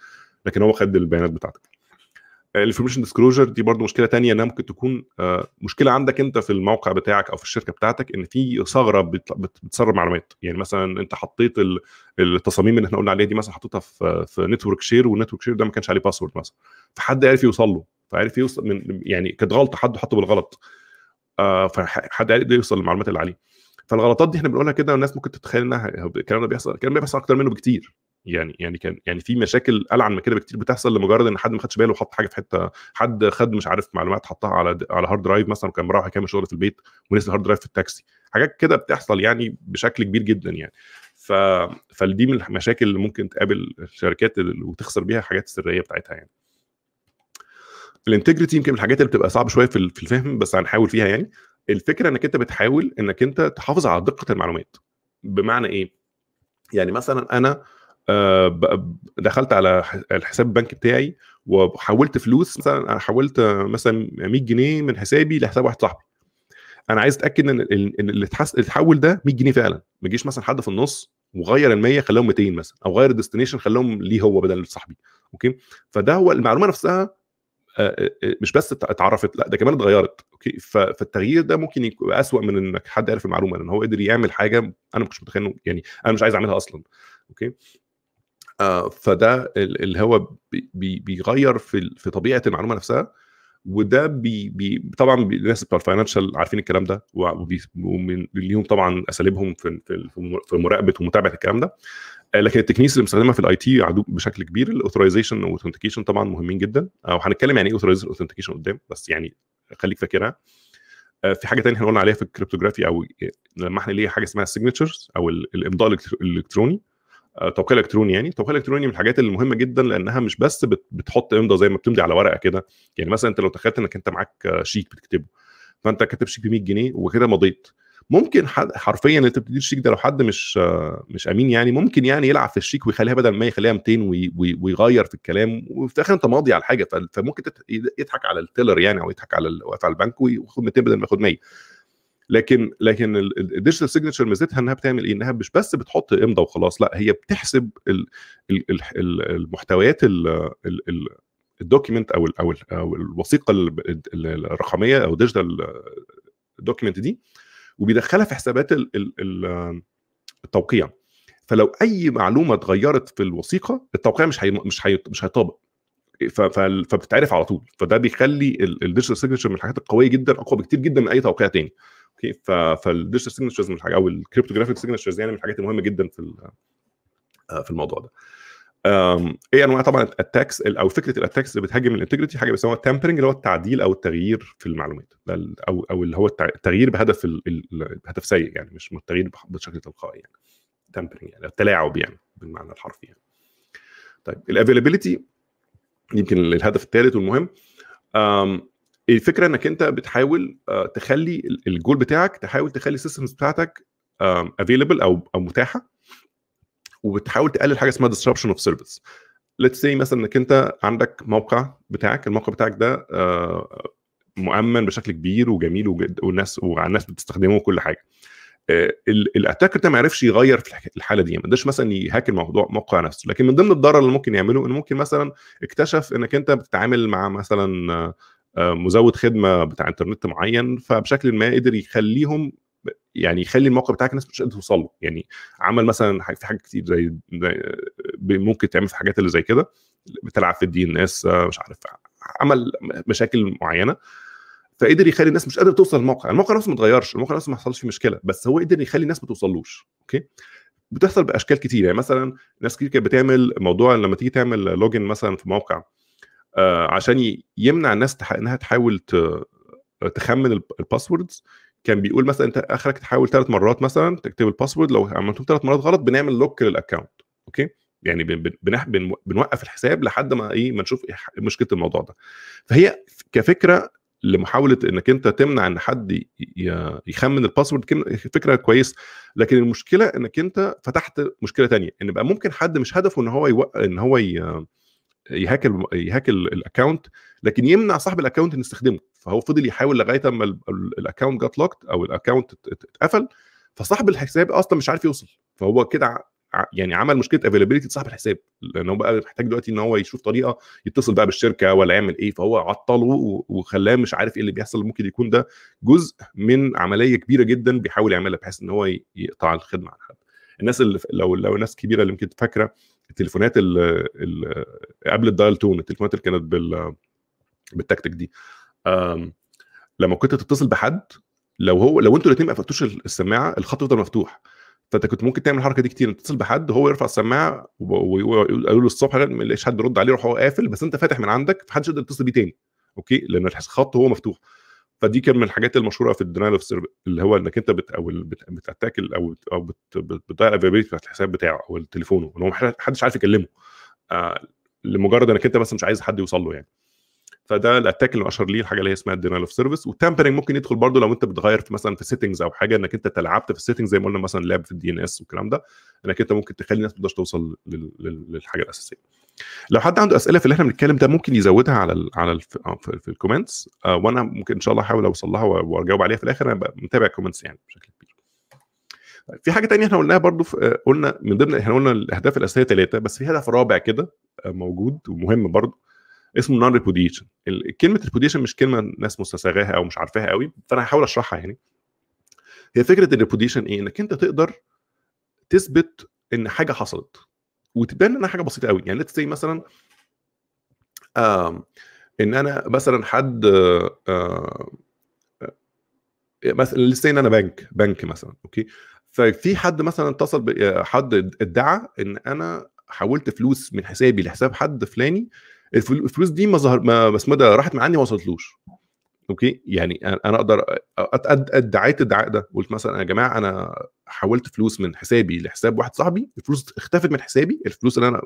لكن هو خد البيانات بتاعتك الانفورميشن ديسكلوجر دي برضو مشكله تانية انها ممكن تكون آه، مشكله عندك انت في الموقع بتاعك او في الشركه بتاعتك ان في ثغره بتسرب معلومات يعني مثلا انت حطيت التصاميم اللي احنا قلنا عليها دي مثلا حطيتها في في نتورك شير والنتورك شير ده ما كانش عليه باسورد مثلا فحد عرف يوصل له فعرف يوصل من يعني كانت غلطه حد حطه بالغلط آه، فحد عرف يوصل للمعلومات اللي عليه فالغلطات دي احنا بنقولها كده والناس ممكن تتخيل انها الكلام ده بيحصل الكلام ده بيحصل اكتر منه بكتير يعني يعني كان يعني في مشاكل العن من كده بكتير بتحصل لمجرد ان حد ما خدش باله وحط حاجه في حته حد خد مش عارف معلومات حطها على على هارد درايف مثلا وكان مروح يكمل شغل في البيت ونسي الهارد درايف في التاكسي حاجات كده بتحصل يعني بشكل كبير جدا يعني ف... فدي من المشاكل اللي ممكن تقابل الشركات وتخسر بيها الحاجات السريه بتاعتها يعني الانتجريتي يمكن من الحاجات اللي بتبقى صعبه شويه في الفهم بس هنحاول فيها يعني الفكره انك انت بتحاول انك انت تحافظ على دقه المعلومات بمعنى ايه يعني مثلا انا آه، دخلت على الحساب البنك بتاعي وحولت فلوس مثلا انا حولت مثلا 100 جنيه من حسابي لحساب واحد صاحبي انا عايز اتاكد ان اللي اتحول ده 100 جنيه فعلا ما يجيش مثلا حد في النص وغير ال 100 خلاهم 200 مثلا او غير الديستنيشن خلاهم ليه هو بدل صاحبي اوكي فده هو المعلومه نفسها آه، آه، مش بس اتعرفت لا ده كمان اتغيرت اوكي فالتغيير ده ممكن يكون اسوء من انك حد عرف المعلومه لان هو قدر يعمل حاجه انا ما كنتش متخيل يعني انا مش عايز اعملها اصلا اوكي آه، فده اللي هو بي بيغير في في طبيعه المعلومه نفسها وده بي بي طبعا الناس بتوع الفاينانشال عارفين الكلام ده وليهم طبعا اساليبهم في في مراقبه ومتابعه الكلام ده آه، لكن التكنيكس اللي بنستخدمها في الاي تي بشكل كبير الاوثرايزيشن والاوثنتيكيشن طبعا مهمين جدا آه، وهنتكلم يعني ايه اوثرايزيشن والاوثنتيكيشن قدام بس يعني خليك فاكرها في حاجه ثانيه احنا قلنا عليها في الكريبتوغرافي او لما احنا ليه حاجه اسمها السيجنتشرز او الامضاء الالكتروني آه، توقيع الكتروني يعني التوقيع الالكتروني من الحاجات المهمه جدا لانها مش بس بتحط امضه زي ما بتمضي على ورقه كده يعني مثلا انت لو تخيلت انك انت معاك شيك بتكتبه فانت كاتب شيك ب 100 جنيه وكده مضيت ممكن حرفيا انت بتدي الشيك ده لو حد مش مش امين يعني ممكن يعني يلعب في الشيك ويخليها بدل ما يخليها 200 ويغير في الكلام وفي الاخر انت ماضي على الحاجه فممكن يضحك على التيلر يعني او يضحك على على البنك وياخد 200 بدل ما ياخد 100 لكن لكن الديجيتال سيجنتشر ميزتها انها بتعمل ايه؟ انها مش بس بتحط امضه وخلاص لا هي بتحسب الـ الـ المحتويات الدوكيمنت او الـ او, الـ أو الوثيقه الرقميه او ديجيتال دوكيمنت دي وبيدخلها في حسابات التوقيع فلو اي معلومه اتغيرت في الوثيقه التوقيع مش هي مش هي مش هيطابق فبتتعرف على طول فده بيخلي الديجيتال سيجنتشر من الحاجات القويه جدا اقوى بكتير جدا من اي توقيع تاني اوكي فالديجيتال سيجنتشرز من الحاجات او الكريبتوجرافيك سيجنتشرز يعني من الحاجات المهمه جدا في آه، في الموضوع ده ايه انواع طبعا الاتاكس او فكره الاتاكس اللي بتهاجم الانتجريتي حاجه بيسموها تامبرنج اللي هو التعديل او التغيير في المعلومات او او اللي هو التغيير بهدف بهدف سيء يعني مش التغيير بشكل تلقائي يعني تامبرنج يعني التلاعب يعني بالمعنى الحرفي يعني طيب الافيلابيلتي يمكن الهدف الثالث والمهم الفكره انك انت بتحاول آه، تخلي الجول بتاعك تحاول تخلي السيستمز بتاعتك افيلبل او او متاحه وبتحاول تقلل حاجه اسمها disruption اوف سيرفيس ليتس سي مثلا انك انت عندك موقع بتاعك الموقع بتاعك ده آه، مؤمن بشكل كبير وجميل والناس والناس بتستخدمه وكل حاجه آه، الاتاكر ده ما عرفش يغير في الحاله دي ما قدرش مثلا يهاك الموضوع موقع نفسه لكن من ضمن الضرر اللي ممكن يعمله انه ممكن مثلا اكتشف انك انت بتتعامل مع مثلا مزود خدمه بتاع انترنت معين فبشكل ما قدر يخليهم يعني يخلي الموقع بتاعك الناس مش قادره توصل له يعني عمل مثلا في حاجات كتير زي ممكن تعمل في حاجات اللي زي كده بتلعب في الدي ان اس مش عارف عمل مشاكل معينه فقدر يخلي الناس مش قادره توصل للموقع الموقع نفسه ما اتغيرش الموقع نفسه ما حصلش فيه مشكله بس هو قدر يخلي الناس ما توصلوش اوكي بتحصل باشكال كتير يعني مثلا ناس كتير كانت بتعمل موضوع لما تيجي تعمل لوجن مثلا في موقع آه، عشان يمنع الناس انها تحاول تخمن الباسوردز كان بيقول مثلا انت اخرك تحاول ثلاث مرات مثلا تكتب الباسورد لو عملتهم ثلاث مرات غلط بنعمل لوك للاكونت اوكي يعني بنوقف الحساب لحد ما ايه ما نشوف إيه, إيه مشكله الموضوع ده فهي كفكره لمحاوله انك انت تمنع ان حد يخمن الباسورد فكره كويس لكن المشكله انك انت فتحت مشكله تانية ان بقى ممكن حد مش هدفه ان هو يوق... ان هو ي... يهاك ال يهاك الاكونت لكن يمنع صاحب الاكونت ان يستخدمه فهو فضل يحاول لغايه اما الاكونت جات لوكت او الاكونت اتقفل فصاحب الحساب اصلا مش عارف يوصل فهو كده يعني عمل مشكله افيلابيلتي لصاحب الحساب لان هو بقى محتاج دلوقتي ان هو يشوف طريقه يتصل بقى بالشركه ولا يعمل ايه فهو عطله وخلاه مش عارف ايه اللي بيحصل ممكن يكون ده جزء من عمليه كبيره جدا بيحاول يعملها بحيث ان هو يقطع الخدمه عن حد الناس اللي لو لو ناس كبيره اللي ممكن فاكره التليفونات اللي قبل الدايل تون التليفونات اللي كانت بال بالتكتيك دي لما كنت تتصل بحد لو هو لو انتوا الاثنين ما قفلتوش السماعه الخط يفضل مفتوح فانت كنت ممكن تعمل الحركه دي كتير تتصل بحد هو يرفع السماعه ويقول له الصبح ما لقيش حد بيرد عليه يروح هو قافل بس انت فاتح من عندك فحدش يقدر يتصل بيه تاني اوكي لان الخط هو مفتوح فدي كان من الحاجات المشهوره في الدينايل اوف اللي هو انك انت بت او بت بتاتاك او او بتضيع الافيابيلتي بتاعت الحساب بتاعه او تليفونه اللي هو محدش عارف يكلمه آه لمجرد انك انت بس مش عايز حد يوصل له يعني فده الاتاك اللي مأشر ليه الحاجه اللي هي اسمها الدينال اوف سيرفيس والتامبرنج ممكن يدخل برضو لو انت بتغير في مثلا في سيتنجز او حاجه انك انت تلعبت في السيتنجز زي ما قلنا مثلا لعب في الدي ان اس والكلام ده انك انت ممكن تخلي الناس ما تقدرش توصل للحاجه الاساسيه لو حد عنده اسئله في اللي احنا بنتكلم ده ممكن يزودها على الـ على الـ في, آه، الكومنتس آه، وانا ممكن ان شاء الله احاول اوصل لها واجاوب عليها في الاخر انا متابع الكومنتس يعني بشكل كبير طيب، في حاجه تانية احنا قلناها برضو آه، قلنا من ضمن احنا قلنا الاهداف الاساسيه ثلاثه بس في هدف رابع كده موجود ومهم برضو اسمه نون ريبوديشن كلمه ريبوديشن مش كلمه الناس مستساغاها او مش عارفاها قوي فانا هحاول اشرحها يعني هي فكره الريبوديشن ايه انك انت تقدر تثبت ان حاجه حصلت وتبان انها حاجه بسيطه قوي يعني زي مثلا ان انا مثلا حد مثلا لسه ان انا بنك بنك مثلا اوكي ففي حد مثلا اتصل حد ادعى ان انا حولت فلوس من حسابي لحساب حد فلاني الفلوس دي ما ظهر ما اسمه ده راحت من عني ما وصلتلوش اوكي يعني انا اقدر ادعيت الدعاء ده قلت مثلا يا جماعه انا حولت فلوس من حسابي لحساب واحد صاحبي الفلوس اختفت من حسابي الفلوس اللي انا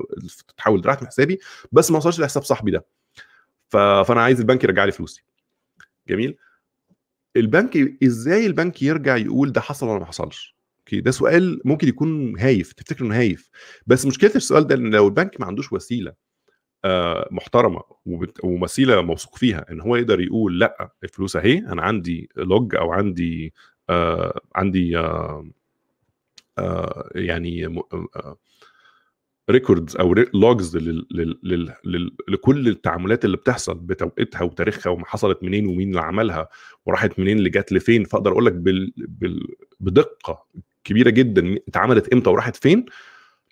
اتحولت راحت من حسابي بس ما وصلش لحساب صاحبي ده فانا عايز البنك يرجع لي فلوسي جميل البنك ازاي البنك يرجع يقول ده حصل ولا ما حصلش اوكي ده سؤال ممكن يكون هايف تفتكر انه هايف بس مشكله السؤال ده ان لو البنك ما عندوش وسيله آه، محترمه ومثيله موثوق فيها ان هو يقدر يقول لا الفلوس اهي انا عندي لوج او عندي آه عندي آه،, يعني آه آه يعني ريكوردز او لوجز لكل التعاملات اللي بتحصل بتوقيتها وتاريخها وما حصلت منين ومين اللي عملها وراحت منين اللي جت لفين فاقدر اقول لك بدقه كبيره جدا اتعملت امتى وراحت فين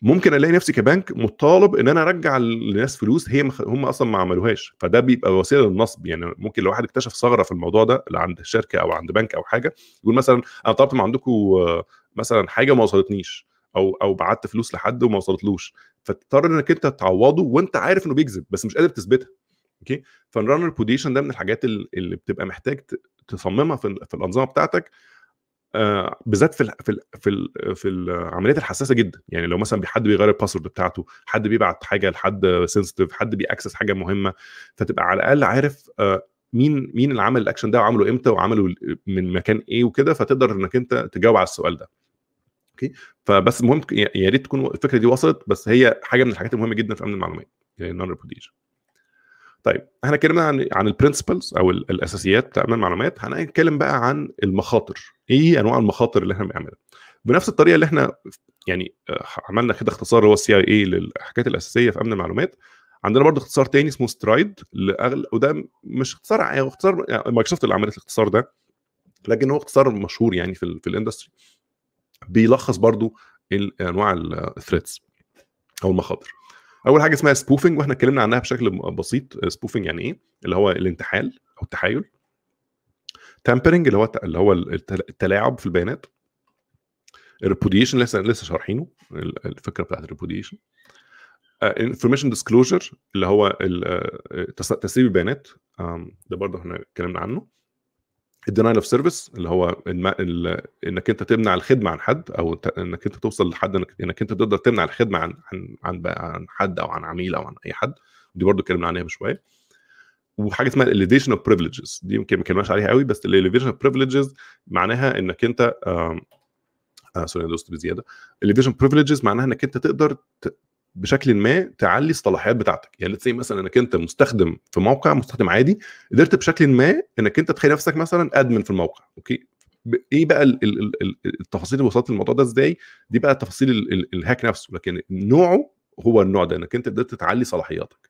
ممكن الاقي نفسي كبنك مطالب ان انا ارجع لناس فلوس هي هم اصلا ما عملوهاش فده بيبقى وسيله للنصب يعني ممكن لو واحد اكتشف ثغره في الموضوع ده عند شركه او عند بنك او حاجه يقول مثلا انا طلبت من عندكم مثلا حاجه ما وصلتنيش او او بعت فلوس لحد وما وصلتلوش فتضطر انك انت تعوضه وانت عارف انه بيكذب بس مش قادر تثبتها اوكي فالرانر بوديشن ده من الحاجات اللي بتبقى محتاج تصممها في, الانظمه بتاعتك آه، بالذات في في في في العمليات الحساسه جدا يعني لو مثلا حد بيغير الباسورد بتاعته حد بيبعت حاجه لحد سنسيتيف حد بيأكسس حاجه مهمه فتبقى على الاقل عارف آه، مين مين اللي عمل الاكشن ده وعمله امتى وعمله من مكان ايه وكده فتقدر انك انت تجاوب على السؤال ده اوكي فبس المهم يا ريت تكون الفكره دي وصلت بس هي حاجه من الحاجات المهمه جدا في امن المعلومات يعني نون ريبوديشن طيب احنا اتكلمنا عن عن البرنسبلز او الاساسيات بتاع امن هنتكلم بقى عن المخاطر ايه انواع المخاطر اللي احنا بنعملها بنفس الطريقه اللي احنا يعني آه، عملنا كده اختصار هو السي اي اي للحاجات الاساسيه في امن المعلومات عندنا برضه اختصار تاني اسمه سترايد لأغل... وده مش اختصار هو اختصار آه، مايكروسوفت اللي عملت الاختصار ده لكن هو اختصار مشهور يعني في, ال... في الاندستري بيلخص برضه انواع الثريتس آه، او المخاطر اول حاجه اسمها سبوفنج واحنا اتكلمنا عنها بشكل بسيط سبوفنج يعني ايه اللي هو الانتحال او التحايل تامبرنج اللي هو اللي هو التلاعب في البيانات الريبوديشن لسه لسه شارحينه الفكره بتاعت الريبوديشن انفورميشن ديسكلوجر اللي هو آه، تسريب البيانات ده برضه احنا اتكلمنا عنه الدينايل اوف سيرفيس اللي هو الم... ال... انك انت تمنع الخدمه عن حد او ت... انك انت توصل لحد انك, إنك انت تقدر تمنع الخدمه عن عن عن, عن حد او عن عميل او عن اي حد دي برضه اتكلمنا عنها بشويه وحاجه اسمها الاليفيشن اوف بريفليجز دي يمكن ما اتكلمناش عليها قوي بس الاليفيشن اوف بريفليجز معناها انك انت آه سوري انا دوست بزياده الاليفيشن بريفليجز معناها انك انت تقدر ت... بشكل ما تعلي الصلاحيات بتاعتك يعني ليتس مثلا انك انت مستخدم في موقع مستخدم عادي قدرت بشكل ما انك انت تخلي نفسك مثلا ادمن في الموقع اوكي ايه بقى التفاصيل اللي وصلت للموضوع ده ازاي دي بقى تفاصيل الهاك نفسه لكن نوعه هو النوع ده انك انت قدرت تعلي صلاحياتك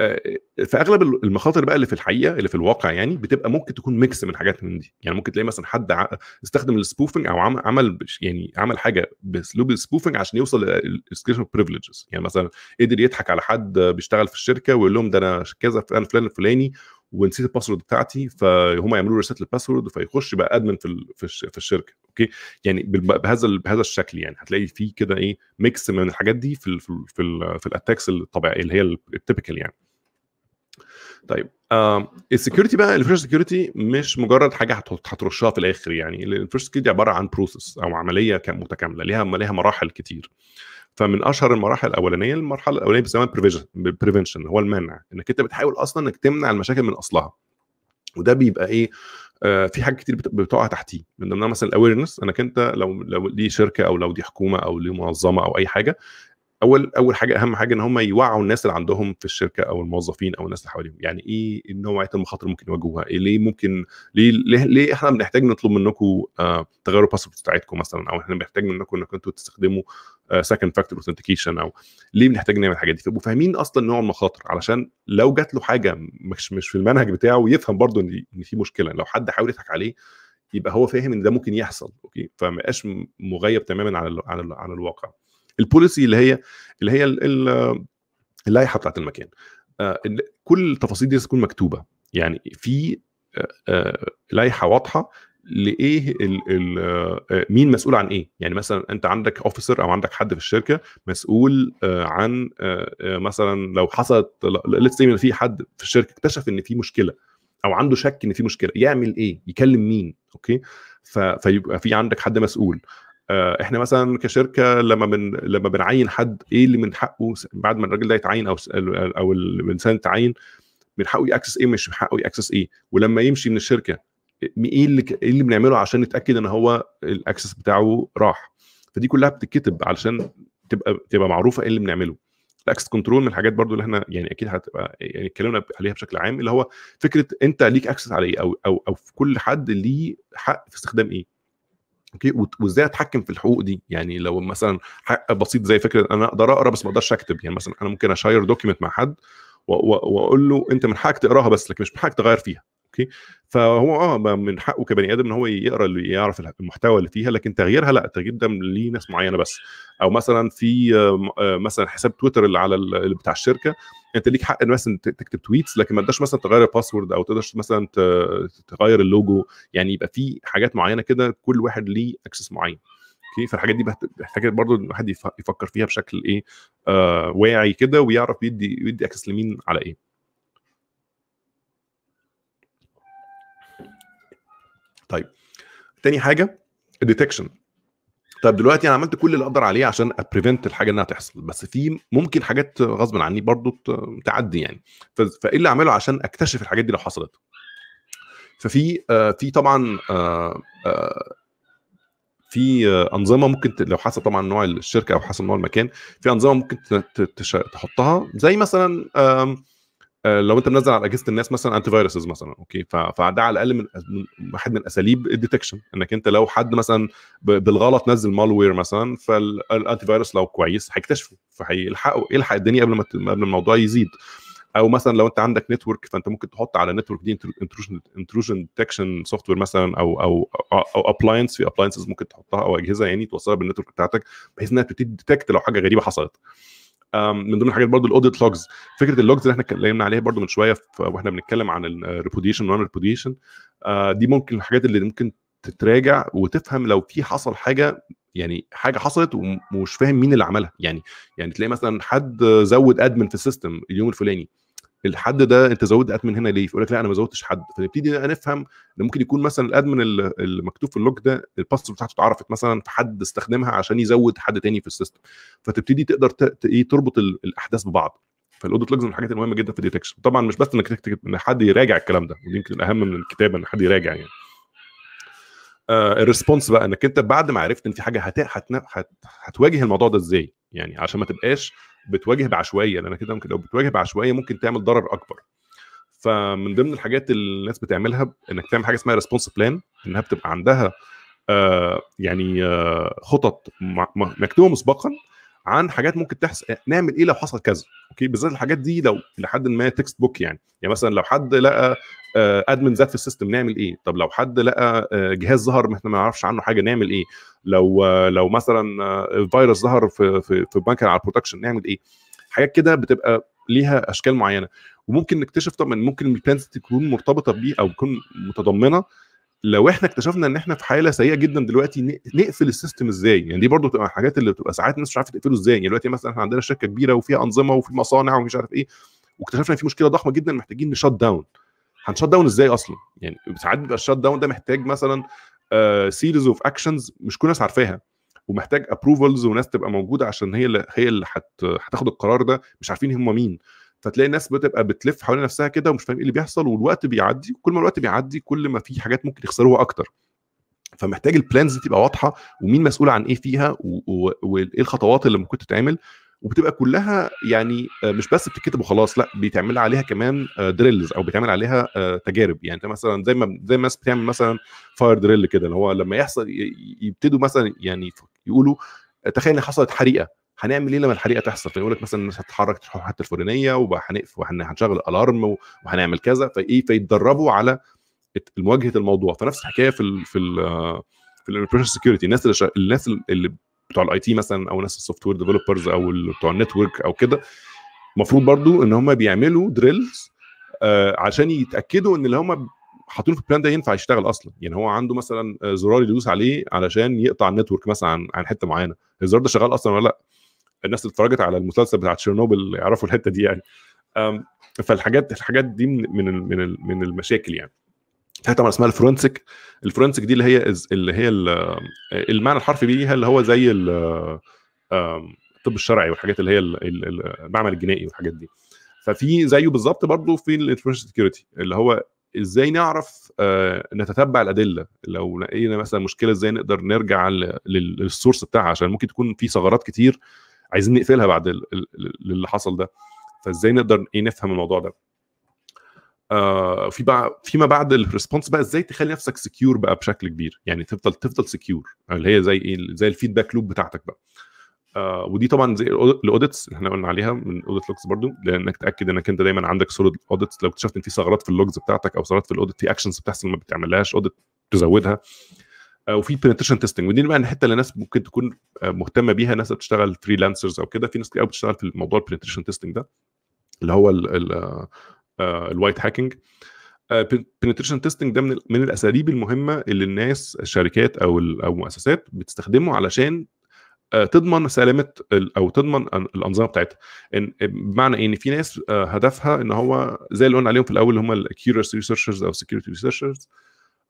آه، في اغلب المخاطر بقى اللي في الحقيقه اللي في الواقع يعني بتبقى ممكن تكون ميكس من حاجات من دي يعني ممكن تلاقي مثلا حد استخدم السبوفنج او عمل يعني عمل حاجه باسلوب السبوفنج عشان يوصل للسكريشن بريفليجز يعني مثلا قدر يضحك على حد بيشتغل في الشركه ويقول لهم ده انا كذا انا فلان الفلاني ونسيت الباسورد بتاعتي فهم يعملوا ريست للباسورد فيخش بقى ادمن في في الشركه اوكي يعني بهذا بهذا الشكل يعني هتلاقي في كده ايه ميكس من الحاجات دي في الـ في الـ في الاتاكس الطبيعيه اللي هي التيبيكال يعني طيب السكيورتي بقى الفيرست سكيورتي مش مجرد حاجه هترشها في الاخر يعني الفيرست سكيورتي عباره عن بروسيس او عمليه متكامله ليها ليها مراحل كتير فمن اشهر المراحل الاولانيه المرحله الاولانيه بيسموها بريفنشن هو المنع انك انت بتحاول اصلا انك تمنع المشاكل من اصلها وده بيبقى ايه آه في حاجات كتير بتقع تحتيه من ضمنها مثلا الاويرنس انك انت لو لو دي شركه او لو دي حكومه او دي منظمه او اي حاجه اول اول حاجه اهم حاجه ان هم يوعوا الناس اللي عندهم في الشركه او الموظفين او الناس اللي حواليهم يعني ايه نوعيه المخاطر اللي ممكن يواجهوها إيه ليه ممكن ليه ليه, ليه احنا بنحتاج نطلب منكم آه تغيروا الباسورد بتاعتكم مثلا او احنا بنحتاج منكم انكم انتوا تستخدموا سكند فاكتور اوثنتيكيشن او ليه بنحتاج نعمل الحاجات دي فيبقوا فاهمين اصلا نوع المخاطر علشان لو جات له حاجه مش مش في المنهج بتاعه يفهم برضه ان في مشكله لو حد حاول يضحك عليه يبقى هو فاهم ان ده ممكن يحصل اوكي فما مغيب تماما على الـ على الـ على الواقع البوليسي اللي هي اللي هي اللائحه بتاعت المكان آه، كل التفاصيل دي تكون مكتوبه يعني في آه، آه، لائحه واضحه لايه الـ الـ مين مسؤول عن ايه يعني مثلا انت عندك اوفيسر او عندك حد في الشركه مسؤول عن مثلا لو حصلت ان في حد في الشركه اكتشف ان في مشكله او عنده شك ان في مشكله يعمل ايه يكلم مين اوكي فيبقى في عندك حد مسؤول آه، احنا مثلا كشركه لما من لما بنعين حد ايه اللي من حقه بعد ما الراجل ده يتعين او او الانسان يتعين من حقه ياكسس ايه مش من حقه ياكسس ايه ولما يمشي من الشركه ايه اللي ايه اللي بنعمله عشان نتاكد ان هو الاكسس بتاعه راح فدي كلها بتتكتب علشان تبقى تبقى معروفه ايه اللي بنعمله الاكسس كنترول من الحاجات برضو اللي احنا يعني اكيد هتبقى يعني اتكلمنا عليها بشكل عام اللي هو فكره انت ليك اكسس على ايه او او او في كل حد ليه حق في استخدام ايه اوكي وازاي اتحكم في الحقوق دي يعني لو مثلا حق بسيط زي فكره انا اقدر اقرا بس ما اقدرش اكتب يعني مثلا انا ممكن اشير دوكيمنت مع حد واقول له انت من حقك تقراها بس لكن مش من حقك تغير فيها اوكي فهو اه من حقه كبني ادم ان هو يقرا اللي يعرف المحتوى اللي فيها لكن تغييرها لا التغيير ده ليه ناس معينه بس او مثلا في آه، مثلا حساب تويتر اللي على اللي بتاع الشركه انت ليك حق مثلا تكتب تويتس لكن ما تقدرش مثلا تغير الباسورد او تقدرش مثلا تغير اللوجو يعني يبقى في حاجات معينه كده كل واحد ليه اكسس معين اوكي فالحاجات دي محتاجه برضو الواحد يفكر فيها بشكل ايه آه واعي كده ويعرف يدي يدي اكسس لمين على ايه طيب تاني حاجه الديتكشن طيب دلوقتي انا عملت كل اللي اقدر عليه عشان ابريفنت الحاجه انها تحصل بس في ممكن حاجات غصب عني برضو تعدي يعني فايه اللي اعمله عشان اكتشف الحاجات دي لو حصلت ففي آه، في طبعا آه، آه، في انظمه ممكن لو حسب طبعا نوع الشركه او حسب نوع المكان في انظمه ممكن تحطها زي مثلا آه، لو انت منزل على اجهزه الناس مثلا انتي فيروسز مثلا اوكي فده على الاقل من واحد من اساليب الديتكشن انك انت لو حد مثلا بالغلط نزل مالوير مثلا فالانتي فيروس لو كويس هيكتشفه فهيلحقه يلحق الدنيا قبل ما قبل الموضوع يزيد او مثلا لو انت عندك نتورك فانت ممكن تحط على النتورك دي انتروجن انتروجن ديتكشن سوفت وير مثلا او او او ابلاينس في ابلاينسز ممكن تحطها او اجهزه يعني توصلها بالنتورك بتاعتك بحيث انها تبتدي لو حاجه غريبه حصلت من ضمن الحاجات برضو الاوديت لوجز فكره اللوجز اللي احنا اتكلمنا عليها برضو من شويه واحنا بنتكلم عن الريبوديشن وان ريبوديشن دي ممكن الحاجات اللي ممكن تتراجع وتفهم لو في حصل حاجه يعني حاجه حصلت ومش فاهم مين اللي عملها يعني يعني تلاقي مثلا حد زود ادمن في السيستم اليوم الفلاني الحد ده انت زودت ادمن هنا ليه؟ فيقول لك لا انا ما زودتش حد فنبتدي نفهم ان ممكن يكون مثلا الادمن المكتوب في اللوج ده الباسورد بتاعته اتعرفت مثلا فحد استخدمها عشان يزود حد تاني في السيستم فتبتدي تقدر ايه تربط الاحداث ببعض فالاودت لوجز من الحاجات المهمه جدا في الديتكشن طبعا مش بس انك تكتب ان حد يراجع الكلام ده ودي يمكن الاهم من الكتابه ان حد يراجع يعني آه، الريسبونس بقى انك انت بعد ما عرفت ان في حاجه هتواجه الموضوع ده ازاي يعني عشان ما تبقاش بتواجه بعشوائيه لان كده ممكن لو بتواجه بعشوائيه ممكن تعمل ضرر اكبر فمن ضمن الحاجات اللي الناس بتعملها انك تعمل حاجه اسمها ريسبونس بلان انها بتبقى عندها آه يعني آه خطط مكتوبه مسبقا عن حاجات ممكن تحصل نعمل ايه لو حصل كذا اوكي بالذات الحاجات دي لو لحد ما تكست بوك يعني يعني مثلا لو حد لقى ادمن آه، ذات في السيستم نعمل ايه طب لو حد لقى آه، جهاز ظهر احنا ما نعرفش عنه حاجه نعمل ايه لو آه، لو مثلا فيروس ظهر في في, في بنك على البرودكشن نعمل ايه حاجات كده بتبقى ليها اشكال معينه وممكن نكتشف طبعا ممكن البلانز تكون مرتبطه بيه او تكون متضمنه لو احنا اكتشفنا ان احنا في حاله سيئه جدا دلوقتي نقفل السيستم ازاي يعني دي برضو بتبقى الحاجات اللي بتبقى ساعات الناس مش عارفه تقفله ازاي يعني دلوقتي مثلا احنا عندنا شركه كبيره وفيها انظمه وفي مصانع ومش عارف ايه واكتشفنا في مشكله ضخمه جدا محتاجين نشات داون هنشت داون ازاي اصلا يعني ساعات بيبقى الشت داون ده محتاج مثلا سيريز اوف اكشنز مش كل الناس عارفاها ومحتاج ابروفلز وناس تبقى موجوده عشان هي اللي هي اللي هتاخد القرار ده مش عارفين هم مين فتلاقي الناس بتبقى بتلف حوالين نفسها كده ومش فاهم ايه اللي بيحصل والوقت بيعدي كل ما الوقت بيعدي كل ما في حاجات ممكن يخسروها اكتر فمحتاج البلانز دي تبقى واضحه ومين مسؤول عن ايه فيها وايه الخطوات اللي ممكن تتعمل وبتبقى كلها يعني آه، مش بس بتتكتب وخلاص لا بيتعمل عليها كمان آه، دريلز او بيتعمل عليها آه، تجارب يعني انت مثلا زي ما زي ما الناس بتعمل مثلا فاير دريل كده اللي هو لما يحصل يبتدوا مثلا يعني يقولوا تخيل ان حصلت حريقه هنعمل ايه لما الحريقه تحصل فيقول لك مثلا الناس هتتحرك تروح الحته الفلانيه وهنقف وهنشغل الارم وهنعمل كذا فايه فيتدربوا على مواجهه الموضوع فنفس الحكايه في الـ في الـ في الانفورميشن سكيورتي الناس اللي الناس اللي بتوع الاي تي مثلا او ناس السوفت وير ديفلوبرز او بتوع النتورك او كده المفروض برضو ان هم بيعملوا دريلز آه، عشان يتاكدوا ان اللي هم حاطينه في البلان ده ينفع يشتغل اصلا يعني هو عنده مثلا آه، زرار يدوس عليه علشان يقطع النتورك مثلا عن, عن حته معينه الزرار ده شغال اصلا ولا لا الناس اللي اتفرجت على المسلسل بتاع تشيرنوبل يعرفوا الحته دي يعني فالحاجات الحاجات دي من من من المشاكل يعني حاجه طبعا اسمها الفرنسك الفرنسك دي اللي هي اللي هي المعنى الحرفي بيها اللي هو زي الطب الشرعي والحاجات اللي هي المعمل الجنائي والحاجات دي ففي زيه بالظبط برضه في الانفورميشن سكيورتي اللي هو ازاي نعرف آه، نتتبع الادله لو لقينا مثلا مشكله ازاي نقدر نرجع للسورس بتاعها عشان ممكن تكون في ثغرات كتير عايزين نقفلها بعد اللي حصل ده فازاي نقدر ايه نفهم الموضوع ده آه، في بقى فيما بعد الريسبونس بقى ازاي تخلي نفسك سكيور بقى بشكل كبير يعني تفضل تفضل سكيور اللي هي زي ايه زي الفيدباك لوب بتاعتك بقى آه ودي طبعا زي الاودتس اللي احنا قلنا عليها من اودت لوكس برضو لانك تاكد انك انت دايما عندك سوليد اودتس لو اكتشفت ان في ثغرات في اللوجز بتاعتك او ثغرات في الاودت في اكشنز بتحصل ما بتعملهاش اودت تزودها آه وفي بنتريشن تيستنج ودي بقى الحته اللي الناس ممكن تكون آه، مهتمه بيها ناس بتشتغل فريلانسرز او كده في ناس كتير بتشتغل في موضوع البنتريشن تيستنج ده اللي هو آه، الوايت هاكينج بنتريشن تيستنج ده من, من الاساليب المهمه اللي الناس الشركات او او المؤسسات بتستخدمه علشان آه، تضمن سلامه او تضمن الانظمه بتاعتها إن بمعنى ايه ان في ناس آه، هدفها ان هو زي اللي قلنا عليهم في الاول اللي هم الاكيورس ريسيرشرز او سكيورتي ريسيرشرز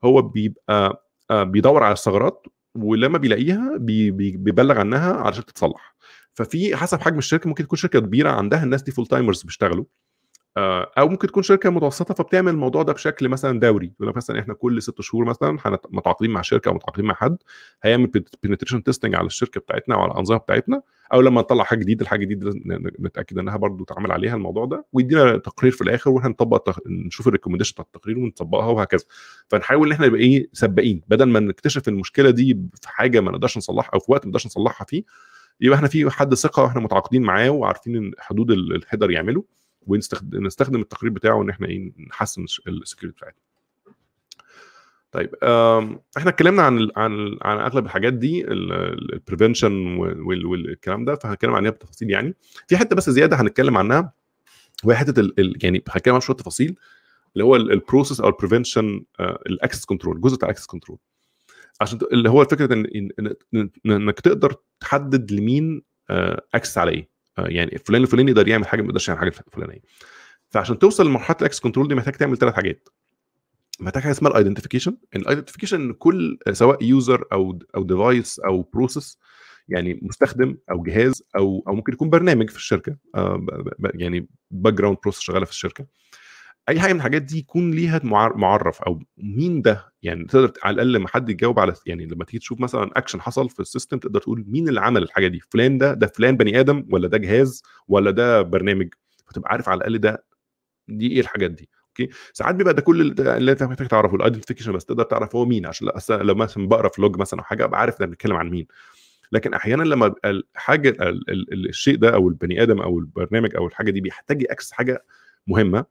هو بيبقى آه، بيدور على الثغرات ولما بيلاقيها بيبلغ عنها علشان تتصلح ففي حسب حجم الشركه ممكن تكون شركه كبيره عندها الناس دي فول تايمرز بيشتغلوا آه، او ممكن تكون شركه متوسطه فبتعمل الموضوع ده بشكل مثلا دوري يقول مثلا احنا كل ست شهور مثلا متعاقدين مع شركه او متعاقدين مع حد هيعمل بنتريشن تيستنج على الشركه بتاعتنا وعلى الانظمه بتاعتنا او لما نطلع حاجه جديده الحاجه الجديده نتاكد انها برضو اتعمل عليها الموضوع ده ويدينا تقرير في الاخر واحنا نطبق نشوف الريكومنديشن بتاع التقرير ونطبقها وهكذا فنحاول ان احنا نبقى ايه سباقين بدل ما نكتشف المشكله دي في حاجه ما نقدرش نصلحها او في وقت ما نقدرش نصلحها فيه يبقى احنا في حد ثقه واحنا متعاقدين معاه وعارفين حدود الهيدر يعمله ونستخدم التقرير بتاعه ان احنا ايه نحسن السكيورتي بتاعتنا طيب احنا اتكلمنا عن الـ عن الـ عن اغلب الحاجات دي البريفنشن والكلام ده فهنتكلم عنها بالتفاصيل يعني في حته بس زياده هنتكلم عنها وهي حته يعني هنتكلم عن شويه تفاصيل اللي هو البروسيس او البريفنشن الاكسس كنترول الجزء بتاع الاكسس كنترول عشان اللي هو فكره ان انك تقدر تحدد لمين اكسس آه، على ايه آه، يعني فلان الفلاني يقدر يعمل حاجه ما يقدرش يعمل حاجه الفلانيه فعشان توصل لمرحله الاكس كنترول دي محتاج تعمل ثلاث حاجات محتاج حاجه اسمها الايدنتيفيكيشن الايدنتيفيكيشن ان كل سواء يوزر او او ديفايس او بروسيس يعني مستخدم او جهاز او او ممكن يكون برنامج في الشركه آه، يعني باك جراوند بروسيس شغاله في الشركه اي حاجه من الحاجات دي يكون ليها معرف او مين ده يعني تقدر على الاقل لما حد يتجاوب على يعني لما تيجي تشوف مثلا اكشن حصل في السيستم تقدر تقول مين اللي عمل الحاجه دي فلان ده ده فلان بني ادم ولا ده جهاز ولا ده برنامج فتبقى عارف على الاقل ده دي ايه الحاجات دي اوكي ساعات بيبقى ده كل اللي انت محتاج تعرفه الايدنتيفيكيشن بس تقدر تعرف هو مين عشان لو مثلا بقرا في لوج مثلا او حاجه ابقى عارف ده بنتكلم عن مين لكن احيانا لما الحاجه الشيء ده او البني ادم او البرنامج او الحاجه دي بيحتاج اكسس حاجه مهمه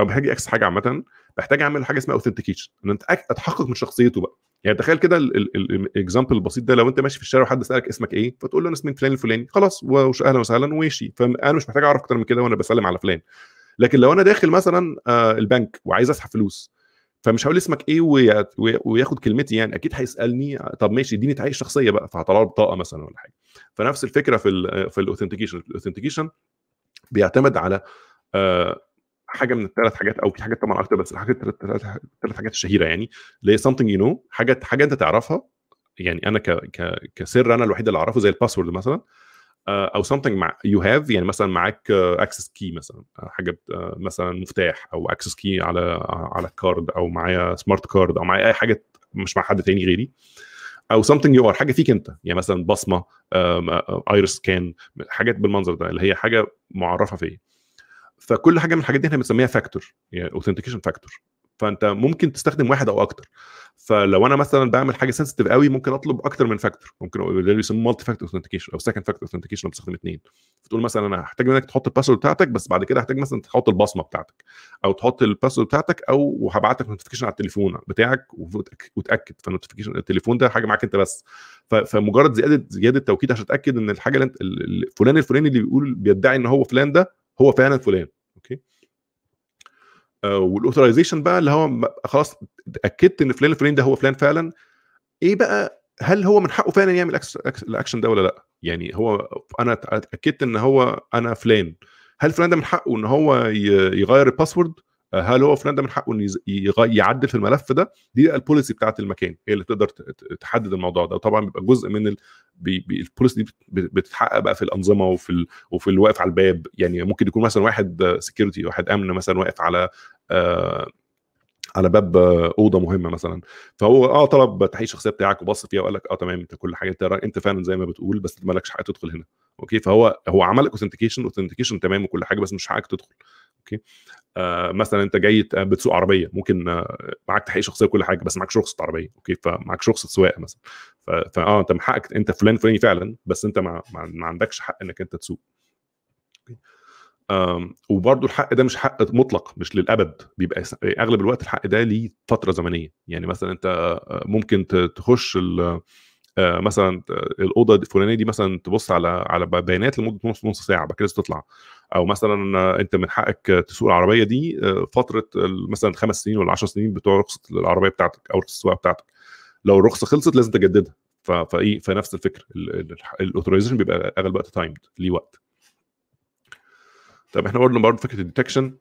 او بحاجة اكس حاجه عامه بحتاج اعمل حاجه اسمها اوثنتيكيشن ان اتحقق من شخصيته بقى يعني تخيل كده الاكزامبل البسيط ده لو انت ماشي في الشارع وحد سالك اسمك ايه فتقول له انا اسمي فلان الفلاني خلاص اهلا وسهلا وماشي فانا مش محتاج اعرف اكتر من كده وانا بسلم على فلان لكن لو انا داخل مثلا آه، البنك وعايز اسحب فلوس فمش هقول اسمك ايه وياخد كلمتي يعني اكيد هيسالني طب ماشي اديني تعيش شخصيه بقى فهطلع له بطاقه مثلا ولا حاجه فنفس الفكره في الـ في الاوثنتيكيشن الاوثنتيكيشن بيعتمد على آه، حاجه من الثلاث حاجات او في حاجات طبعا اكتر بس الحاجات الثلاث حاجات الشهيره يعني اللي هي something you know حاجه حاجه انت تعرفها يعني انا ك ك كسر انا الوحيد اللي اعرفه زي الباسورد مثلا آه، او something يو هاف يعني مثلا معاك اكسس كي مثلا آه، حاجه آه، مثلا مفتاح او اكسس كي على على الكارد او معايا سمارت كارد او معايا اي حاجه مش مع حد تاني غيري او something يو ار حاجه فيك انت يعني مثلا بصمه ايرس سكان حاجات بالمنظر ده اللي هي حاجه معرفه فيا فكل حاجه من الحاجات دي احنا بنسميها فاكتور يعني اوثنتيكيشن فاكتور فانت ممكن تستخدم واحد او اكتر فلو انا مثلا بعمل حاجه سنسيتيف قوي ممكن اطلب اكتر من فاكتور ممكن اللي بيسموه مالتي فاكتور اوثنتيكيشن او سكند فاكتور اوثنتيكيشن بستخدم اثنين فتقول مثلا انا هحتاج منك تحط الباسورد بتاعتك بس بعد كده هحتاج مثلا تحط البصمه بتاعتك او تحط الباسورد بتاعتك او وهبعت لك نوتيفيكيشن على التليفون بتاعك وتاكد فالنوتيفيكيشن التليفون ده حاجه معاك انت بس فمجرد زياده زياده توكيد عشان اتاكد ان الحاجه اللي انت فلان الفلاني اللي بيقول بيدعي ان هو فلان ده هو فعلا فلان اوكي آه والاوثرايزيشن بقى اللي هو خلاص اتاكدت ان فلان الفلاني ده هو فلان فعلا ايه بقى هل هو من حقه فعلا يعمل الاكشن ده ولا لا يعني هو انا اتاكدت ان هو انا فلان هل فلان ده من حقه ان هو يغير الباسورد آه، هل هو فلان ده من حقه انه يعدل في الملف ده دي البوليسي بتاعه المكان هي اللي تقدر تحدد الموضوع ده وطبعا بيبقى جزء من البوليس دي بتتحقق بقى في الانظمه وفي ال... وفي اللي واقف على الباب يعني ممكن يكون مثلا واحد سكيورتي واحد امن مثلا واقف على آه على باب اوضه مهمه مثلا فهو اه طلب تحقيق الشخصيه بتاعك وبص فيها وقال لك اه تمام انت كل حاجه انت انت فعلا زي ما بتقول بس مالكش حق تدخل هنا اوكي فهو هو عمل لك اوثنتيكيشن اوثنتيكيشن تمام وكل حاجه بس مش حقك تدخل اوكي آه مثلا انت جاي بتسوق عربيه ممكن آه معاك تحقيق شخصيه وكل حاجه بس معاك رخصه عربيه اوكي فمعاك رخصه سواقه مثلا فاه انت من حقك انت فلان فلاني فعلا بس انت ما, ما عندكش حق انك انت تسوق اوكي وبرضه الحق ده مش حق مطلق مش للابد بيبقى اغلب الوقت الحق ده ليه فتره زمنيه يعني مثلا انت آه، ممكن تخش آه، مثلا الاوضه الفلانيه دي مثلا تبص على على بيانات لمده نص نص ساعه بعد كده تطلع او مثلا انت من حقك تسوق العربيه دي آه، فتره مثلا خمس سنين ولا 10 سنين بتوع رخصه العربيه بتاعتك او رخصه السواقه بتاعتك لو الرخصه خلصت لازم تجددها فايه فنفس الفكره الاوثورايزيشن بيبقى اغلب الوقت تايمد ليه وقت طب احنا قلنا برضه فكره الديتكشن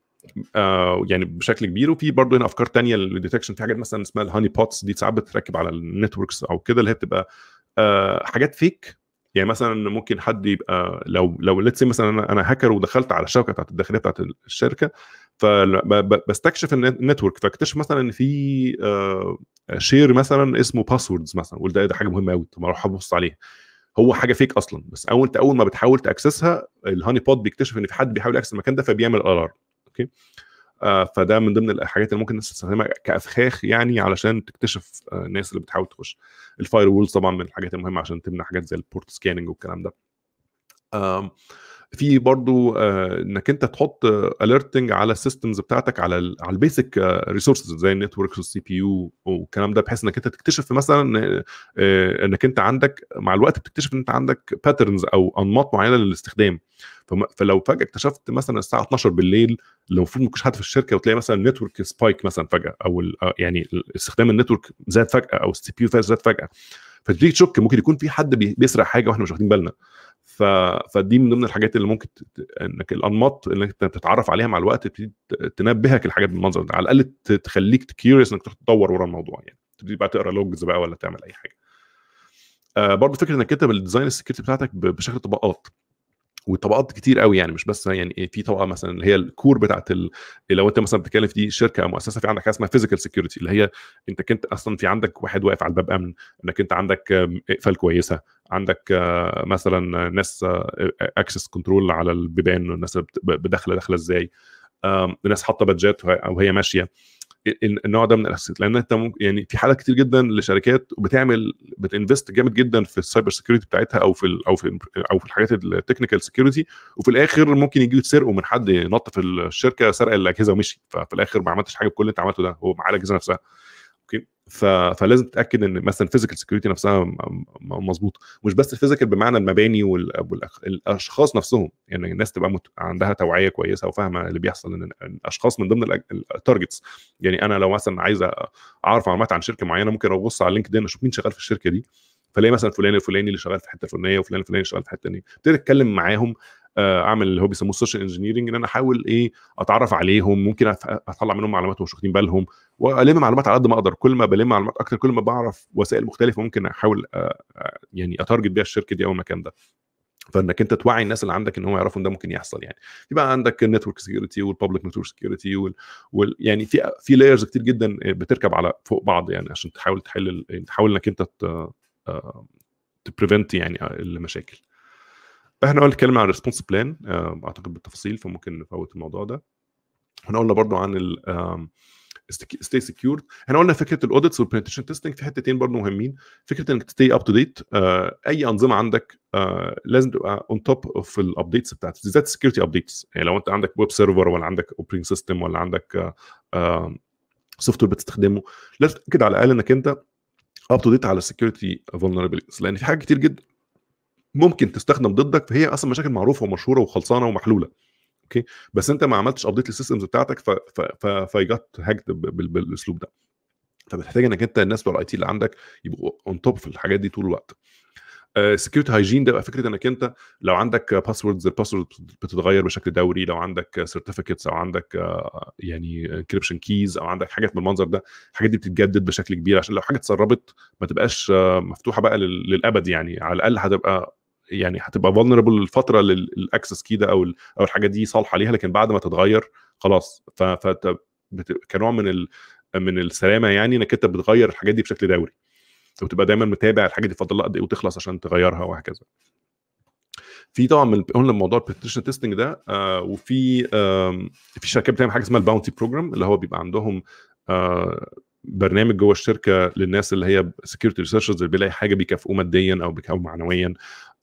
آه يعني بشكل كبير وفي برضه هنا افكار تانية للديتكشن في حاجات مثلا اسمها الهاني بوتس دي ساعات بتتركب على النتوركس او كده اللي هي بتبقى آه حاجات فيك يعني مثلا ممكن حد يبقى لو لو ليتس مثلا انا هاكر ودخلت على الشبكه بتاعت الداخليه بتاعت الشركه فبستكشف النتورك فاكتشف مثلا ان في شير آه، مثلا اسمه باسوردز مثلا قول ده, حاجه مهمه قوي طب اروح ابص عليها هو حاجه فيك اصلا بس اول انت اول ما بتحاول تاكسسها الهاني بوت بيكتشف ان في حد بيحاول ياكسس المكان ده فبيعمل الارم اوكي آه، فده من ضمن الحاجات اللي ممكن الناس تستخدمها كافخاخ يعني علشان تكتشف آه، الناس اللي بتحاول تخش الفاير وولز طبعا من الحاجات المهمه عشان تمنع حاجات زي البورت سكاننج والكلام ده في برضو آه، انك انت تحط اليرتنج على السيستمز بتاعتك على على البيسك ريسورسز آه، زي النتوركس والسي بي يو والكلام ده بحيث انك انت تكتشف مثلا آه، انك انت عندك مع الوقت بتكتشف ان انت عندك باترنز او انماط معينه للاستخدام فلو فجاه اكتشفت مثلا الساعه 12 بالليل لو المفروض ما يكونش حد في الشركه وتلاقي مثلا النتورك سبايك مثلا فجاه او يعني استخدام النتورك زاد فجاه او السي بي يو زاد فجاه فتبتدي تشك ممكن يكون في حد بيسرق حاجه واحنا مش واخدين بالنا ف... فدي من ضمن الحاجات اللي ممكن ت... انك الانماط اللي انت تتعرف عليها مع الوقت تبتدي تنبهك الحاجات بالمنظر ده على الاقل تخليك كيوريوس انك تدور ورا الموضوع يعني تبتدي بقى تقرا لوجز بقى ولا تعمل اي حاجه آه برضه فكره انك انت بالديزاين السكيورتي بتاعتك بشكل طبقات وطبقات كتير قوي يعني مش بس يعني في طبقه مثلا اللي هي الكور بتاعت ال... لو انت مثلا بتتكلم في دي شركه او مؤسسه في عندك حاجه اسمها فيزيكال سكيورتي اللي هي انت كنت اصلا في عندك واحد واقف على الباب امن انك انت عندك اقفال كويسه عندك مثلا ناس اكسس كنترول على البيبان الناس بداخله داخله ازاي الناس حاطه بادجات وهي ماشيه النوع ده من الاسيت لان انت ممكن يعني في حالات كتير جدا لشركات بتعمل بتنفست جامد جدا في السايبر سكيورتي بتاعتها او في او في او في الحاجات التكنيكال سكيورتي وفي الاخر ممكن يجي يتسرقوا من حد نط في الشركه سرق الاجهزه ومشي ففي الاخر ما عملتش حاجه بكل اللي انت عملته ده هو مع الاجهزه نفسها ف... فلازم تتاكد ان مثلا الفيزيكال سكيورتي نفسها مظبوطه مش بس الفيزيكال بمعنى المباني والاشخاص نفسهم يعني الناس تبقى مت... عندها توعيه كويسه وفاهمه اللي بيحصل ان الاشخاص من ضمن التارجتس يعني انا لو مثلا عايز اعرف معلومات عن شركه معينه ممكن ابص على ان اشوف مين شغال في الشركه دي فلاقي مثلا فلان الفلاني اللي شغال في الحته الفلانيه وفلان الفلاني اللي شغال في الحته الثانيه ابتدي تتكلم معاهم آه، اعمل اللي هو بيسموه السوشيال انجينيرنج ان انا احاول ايه اتعرف عليهم ممكن اطلع منهم معلومات مش واخدين بالهم والم معلومات على قد ما اقدر كل ما بلم معلومات اكتر كل ما بعرف وسائل مختلفه ممكن احاول آه، آه، يعني اتارجت بيها الشركه دي او المكان ده فانك انت توعي الناس اللي عندك ان هم يعرفوا ان ده ممكن يحصل يعني يبقى عندك النتورك سكيورتي والبابليك نتورك سكيورتي وال... يعني في في لايرز كتير جدا بتركب على فوق بعض يعني عشان تحاول تحل تحاول انك انت تبريفنت يعني المشاكل فاحنا قلنا نتكلم عن الريسبونس بلان اعتقد بالتفصيل فممكن نفوت الموضوع ده احنا قلنا برضو عن ال ستي سكيورد احنا قلنا فكره الاودتس والبنتريشن تيستنج في حتتين برضو مهمين فكره انك تستي اب تو ديت اي انظمه عندك uh, لازم تبقى اون توب اوف الابديتس بتاعتك بالذات السكيورتي ابديتس يعني لو انت عندك ويب سيرفر ولا عندك اوبريتنج سيستم ولا عندك سوفت آه، وير بتستخدمه لازم تتاكد على الاقل انك انت اب تو ديت على السكيورتي فولنربيلتيز لان في حاجات كتير جدا ممكن تستخدم ضدك فهي اصلا مشاكل معروفه ومشهوره وخلصانه ومحلوله اوكي بس انت ما عملتش ابديت للسيستمز بتاعتك ف ف فاي جت هاكد بالاسلوب ده فبتحتاج انك انت الناس بتوع الاي تي اللي عندك يبقوا اون توب في الحاجات دي طول الوقت سكيورتي آه، هايجين ده بقى فكره انك انت لو عندك باسوردز الباسورد بتتغير بشكل دوري لو عندك سيرتيفيكتس او عندك آه، يعني انكربشن كيز او عندك حاجات بالمنظر ده الحاجات دي بتتجدد بشكل كبير عشان لو حاجه اتسربت ما تبقاش آه، مفتوحه بقى للابد يعني على الاقل هتبقى يعني هتبقى فولنربل الفتره للاكسس كي ده او او الحاجه دي صالحه ليها لكن بعد ما تتغير خلاص ف كنوع من ال من السلامه يعني انك انت بتغير الحاجات دي بشكل دوري وتبقى دايما متابع الحاجه دي فاضل لها قد ايه وتخلص عشان تغيرها وهكذا في طبعا قلنا موضوع البتريشن تيستنج ده آه، وفي في شركات بتعمل حاجه اسمها الباونتي بروجرام اللي هو بيبقى عندهم آه، برنامج جوه الشركه للناس اللي هي سكيورتي ريسيرشرز اللي بيلاقي حاجه بيكافئوه ماديا او بيكافئوه معنويا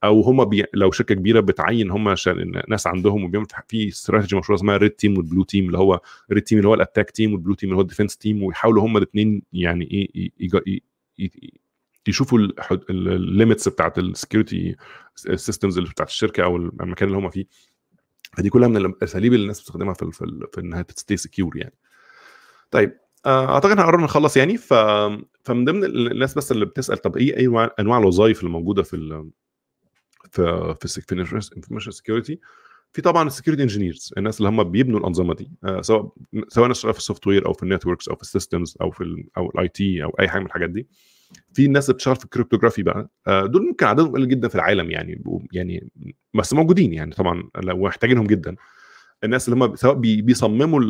او هم بي... لو شركه كبيره بتعين هم عشان ناس عندهم وبيعمل في استراتيجي مشهوره اسمها ريد تيم والبلو تيم اللي هو ريد تيم اللي هو الاتاك تيم والبلو تيم اللي هو الديفنس تيم ويحاولوا هم الاثنين يعني ايه ي... إيه، إيه، ي... إيه، يشوفوا الليميتس بتاعت السكيورتي السيستمز اللي بتاعت الشركه او المكان اللي هم فيه فدي كلها من الاساليب اللي الناس بتستخدمها في في, في انها تستي سكيور يعني طيب آه، اعتقد احنا قررنا نخلص يعني ف فمن ضمن الناس بس اللي بتسال طب ايه ايه انواع الوظائف اللي موجوده في في في انفورميشن سكيورتي في طبعا السكيورتي انجينيرز الناس اللي هم بيبنوا الانظمه دي آه، سواء سواء شغال في السوفت وير او في النتوركس او في السيستمز او في او الاي تي او اي حاجه من الحاجات دي في الناس اللي بتشتغل في الكريبتوغرافي بقى آه، دول ممكن عددهم قليل جدا في العالم يعني يعني بس موجودين يعني طبعا لو محتاجينهم جدا الناس اللي هم سواء بيصمموا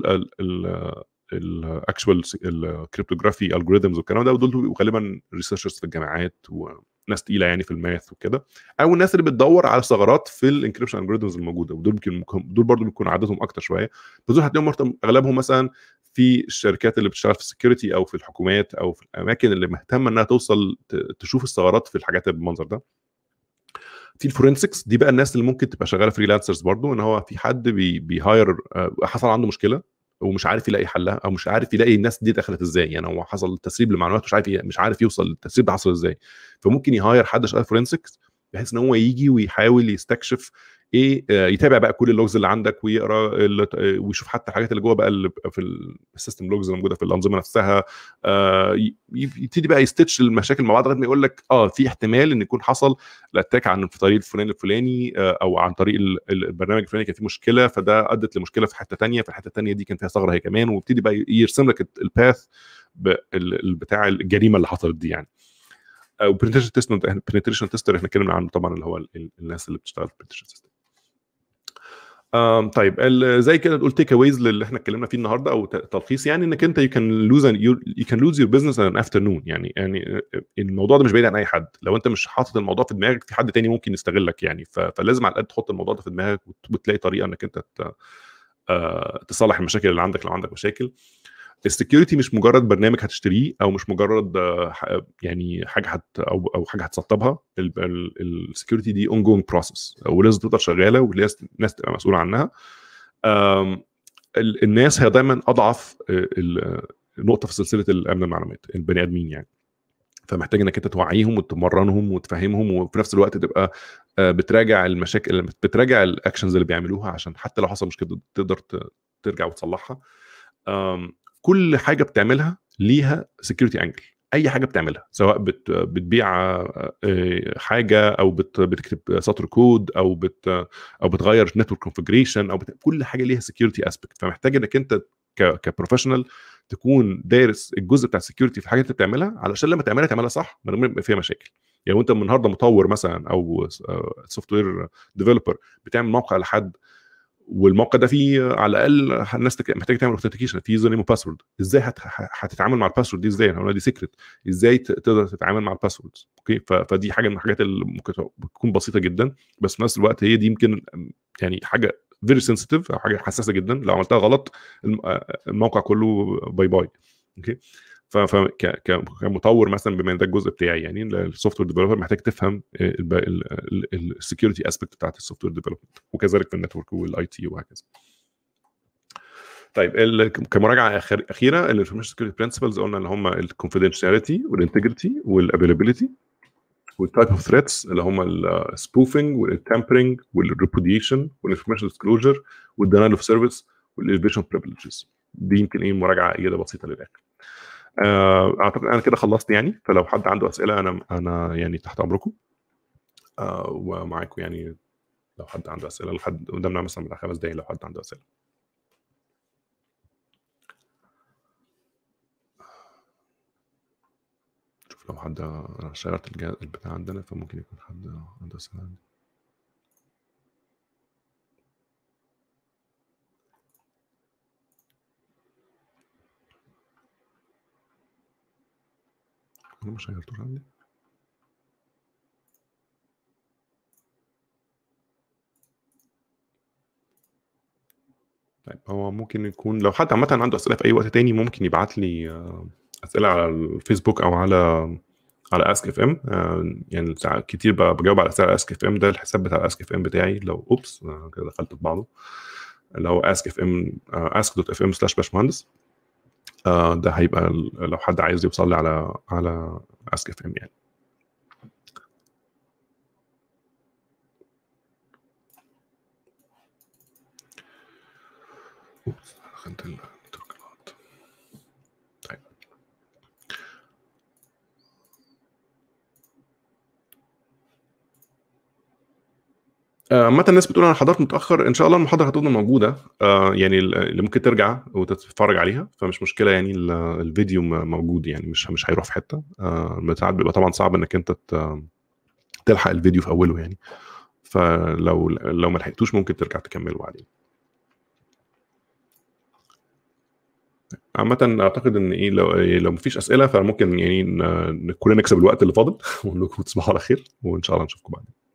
الاكشوال الكريبتوغرافي الجوريزمز والكلام ده ودول غالبا ريسيرشرز في الجامعات و ناس تقيله يعني في الماث وكده او الناس اللي بتدور على ثغرات في الانكريبشن الجوريزمز الموجوده ودول يمكن دول برضو بيكون عددهم اكتر شويه فدول هتلاقيهم اغلبهم مثلا في الشركات اللي بتشتغل في السكيورتي او في الحكومات او في الاماكن اللي مهتمه انها توصل تشوف الثغرات في الحاجات بالمنظر ده في الفورنسكس دي بقى الناس اللي ممكن تبقى شغاله فريلانسرز برضو ان هو في حد بيهاير آه، حصل عنده مشكله ومش عارف يلاقي حلها او مش عارف يلاقي الناس دي دخلت ازاي يعني هو حصل تسريب لمعلومات مش عارف مش عارف يوصل التسريب ده حصل ازاي فممكن يهاير حد شغال فورنسكس بحيث ان هو يجي ويحاول يستكشف ايه آه، يتابع بقى كل اللوجز اللي عندك ويقرا آه، ويشوف حتى الحاجات اللي جوه بقى اللي في السيستم لوجز اللي موجوده في الانظمه نفسها آه، يبتدي بقى يستتش المشاكل مع بعض لغايه ما يقول لك اه في احتمال ان يكون حصل الاتاك عن طريق الفلاني الفلاني او عن طريق البرنامج الفلاني كان في مشكله فده ادت لمشكله في حته ثانيه الحته الثانيه دي كان فيها ثغره هي كمان ويبتدي بقى يرسم لك الباث بتاع الجريمه اللي حصلت دي يعني وبرنتيشن تيست بنتريشن تيستر احنا اتكلمنا عنه طبعا اللي هو الناس اللي بتشتغل برنتيشن تيستر طيب زي كده تقول تيك اويز اللي احنا اتكلمنا فيه النهارده او تلخيص يعني انك انت يو كان لوز يو كان لوز يور بزنس ان افترنون يعني يعني آه، الموضوع ده مش بعيد عن اي حد لو انت مش حاطط الموضوع في دماغك في حد تاني ممكن يستغلك يعني فلازم على الأقل تحط الموضوع ده في دماغك وتلاقي طريقه انك انت آه، تصلح المشاكل اللي عندك لو عندك مشاكل السكيورتي مش مجرد برنامج هتشتريه او مش مجرد آه، يعني حاجه هت او او حاجه هتسطبها السكيورتي دي اون جوينج بروسس ولازم تفضل شغاله ولازم تبقى مسؤوله عنها الناس هي دايما اضعف آه، آه، نقطه في سلسله الامن المعلومات البني ادمين يعني فمحتاج انك انت توعيهم وتمرنهم وتفهمهم وفي نفس الوقت تبقى بتراجع المشاكل بتراجع الاكشنز اللي بيعملوها عشان حتى لو حصل مشكله تقدر ترجع وتصلحها كل حاجه بتعملها ليها سكيورتي انجل اي حاجه بتعملها سواء بت بتبيع آه، حاجه او بت بتكتب سطر كود او بت او بتغير نتورك كونفجريشن او بت... كل حاجه ليها سكيورتي اسبكت فمحتاج انك انت كبروفيشنال تكون دارس الجزء بتاع السكيورتي في الحاجات اللي انت بتعملها علشان لما تعملها تعملها صح من غير فيها مشاكل يعني انت النهارده مطور مثلا او سوفت وير ديفلوبر بتعمل موقع لحد والموقع ده فيه على الاقل الناس محتاجه تعمل اوثنتيكيشن يوزر نيم وباسورد ازاي هتتعامل مع الباسورد دي ازاي انا دي سيكريت ازاي تقدر تتعامل مع الباسورد اوكي فدي حاجه من الحاجات اللي ممكن تكون بسيطه جدا بس في نفس الوقت هي دي يمكن يعني حاجه فيري سنسيتيف او حاجه حساسه جدا لو عملتها غلط الموقع كله باي باي اوكي فكمطور مثلا بما ان ده الجزء بتاعي يعني السوفت وير ديفلوبر محتاج تفهم آه، السكيورتي اسبكت بتاعت السوفت وير ديفلوبمنت وكذلك في النتورك والاي تي وهكذا طيب كمراجعه اخيره الانفورميشن سكيورتي برنسبلز قلنا اللي هم الكونفدينشاليتي والانتجريتي والافيلابيلتي والتايب اوف ثريتس اللي هم السبوفنج والتامبرنج والريبوديشن والانفورميشن ديسكلوجر والدينايل اوف سيرفيس والالفيشن بريفليجز دي يمكن ايه مراجعه ايه بسيطه للاخر آه، اعتقد انا كده خلصت يعني فلو حد عنده اسئله انا انا يعني تحت امركم آه، ومعاكم يعني لو حد عنده اسئله لحد قدامنا مثلا بتاع خمس دقايق لو حد عنده اسئله شوف لو حد انا شيرت البتاع عندنا فممكن يكون حد عنده اسئله انا ما شيرتوش عندي طيب هو ممكن يكون لو حد عامه عنده اسئله في اي وقت تاني ممكن يبعت لي آه، اسئله على الفيسبوك او على على اسك اف ام يعني ساعات كتير بجاوب على اسئله اسك اف ام ده الحساب بتاع اسك اف ام بتاعي لو اوبس آه، كده دخلت في بعضه اللي هو اسك اف ام اسك دوت اف ام سلاش باشمهندس آه، ده هيبقى لو حد عايز يوصل لي على على اسك اف ام يعني خدت عامة الناس بتقول انا حضرت متاخر ان شاء الله المحاضره هتفضل موجوده آه، يعني اللي ممكن ترجع وتتفرج عليها فمش مشكله يعني الفيديو موجود يعني مش مش هيروح في حته ساعات آه، بيبقى طبعا صعب انك انت تلحق الفيديو في اوله يعني فلو لو ما لحقتوش ممكن ترجع تكمله بعدين عامة اعتقد ان ايه لو إيه لو مفيش اسئله فممكن يعني كلنا نكسب الوقت اللي فاضل ونقول لكم تصبحوا على خير وان شاء الله نشوفكم بعدين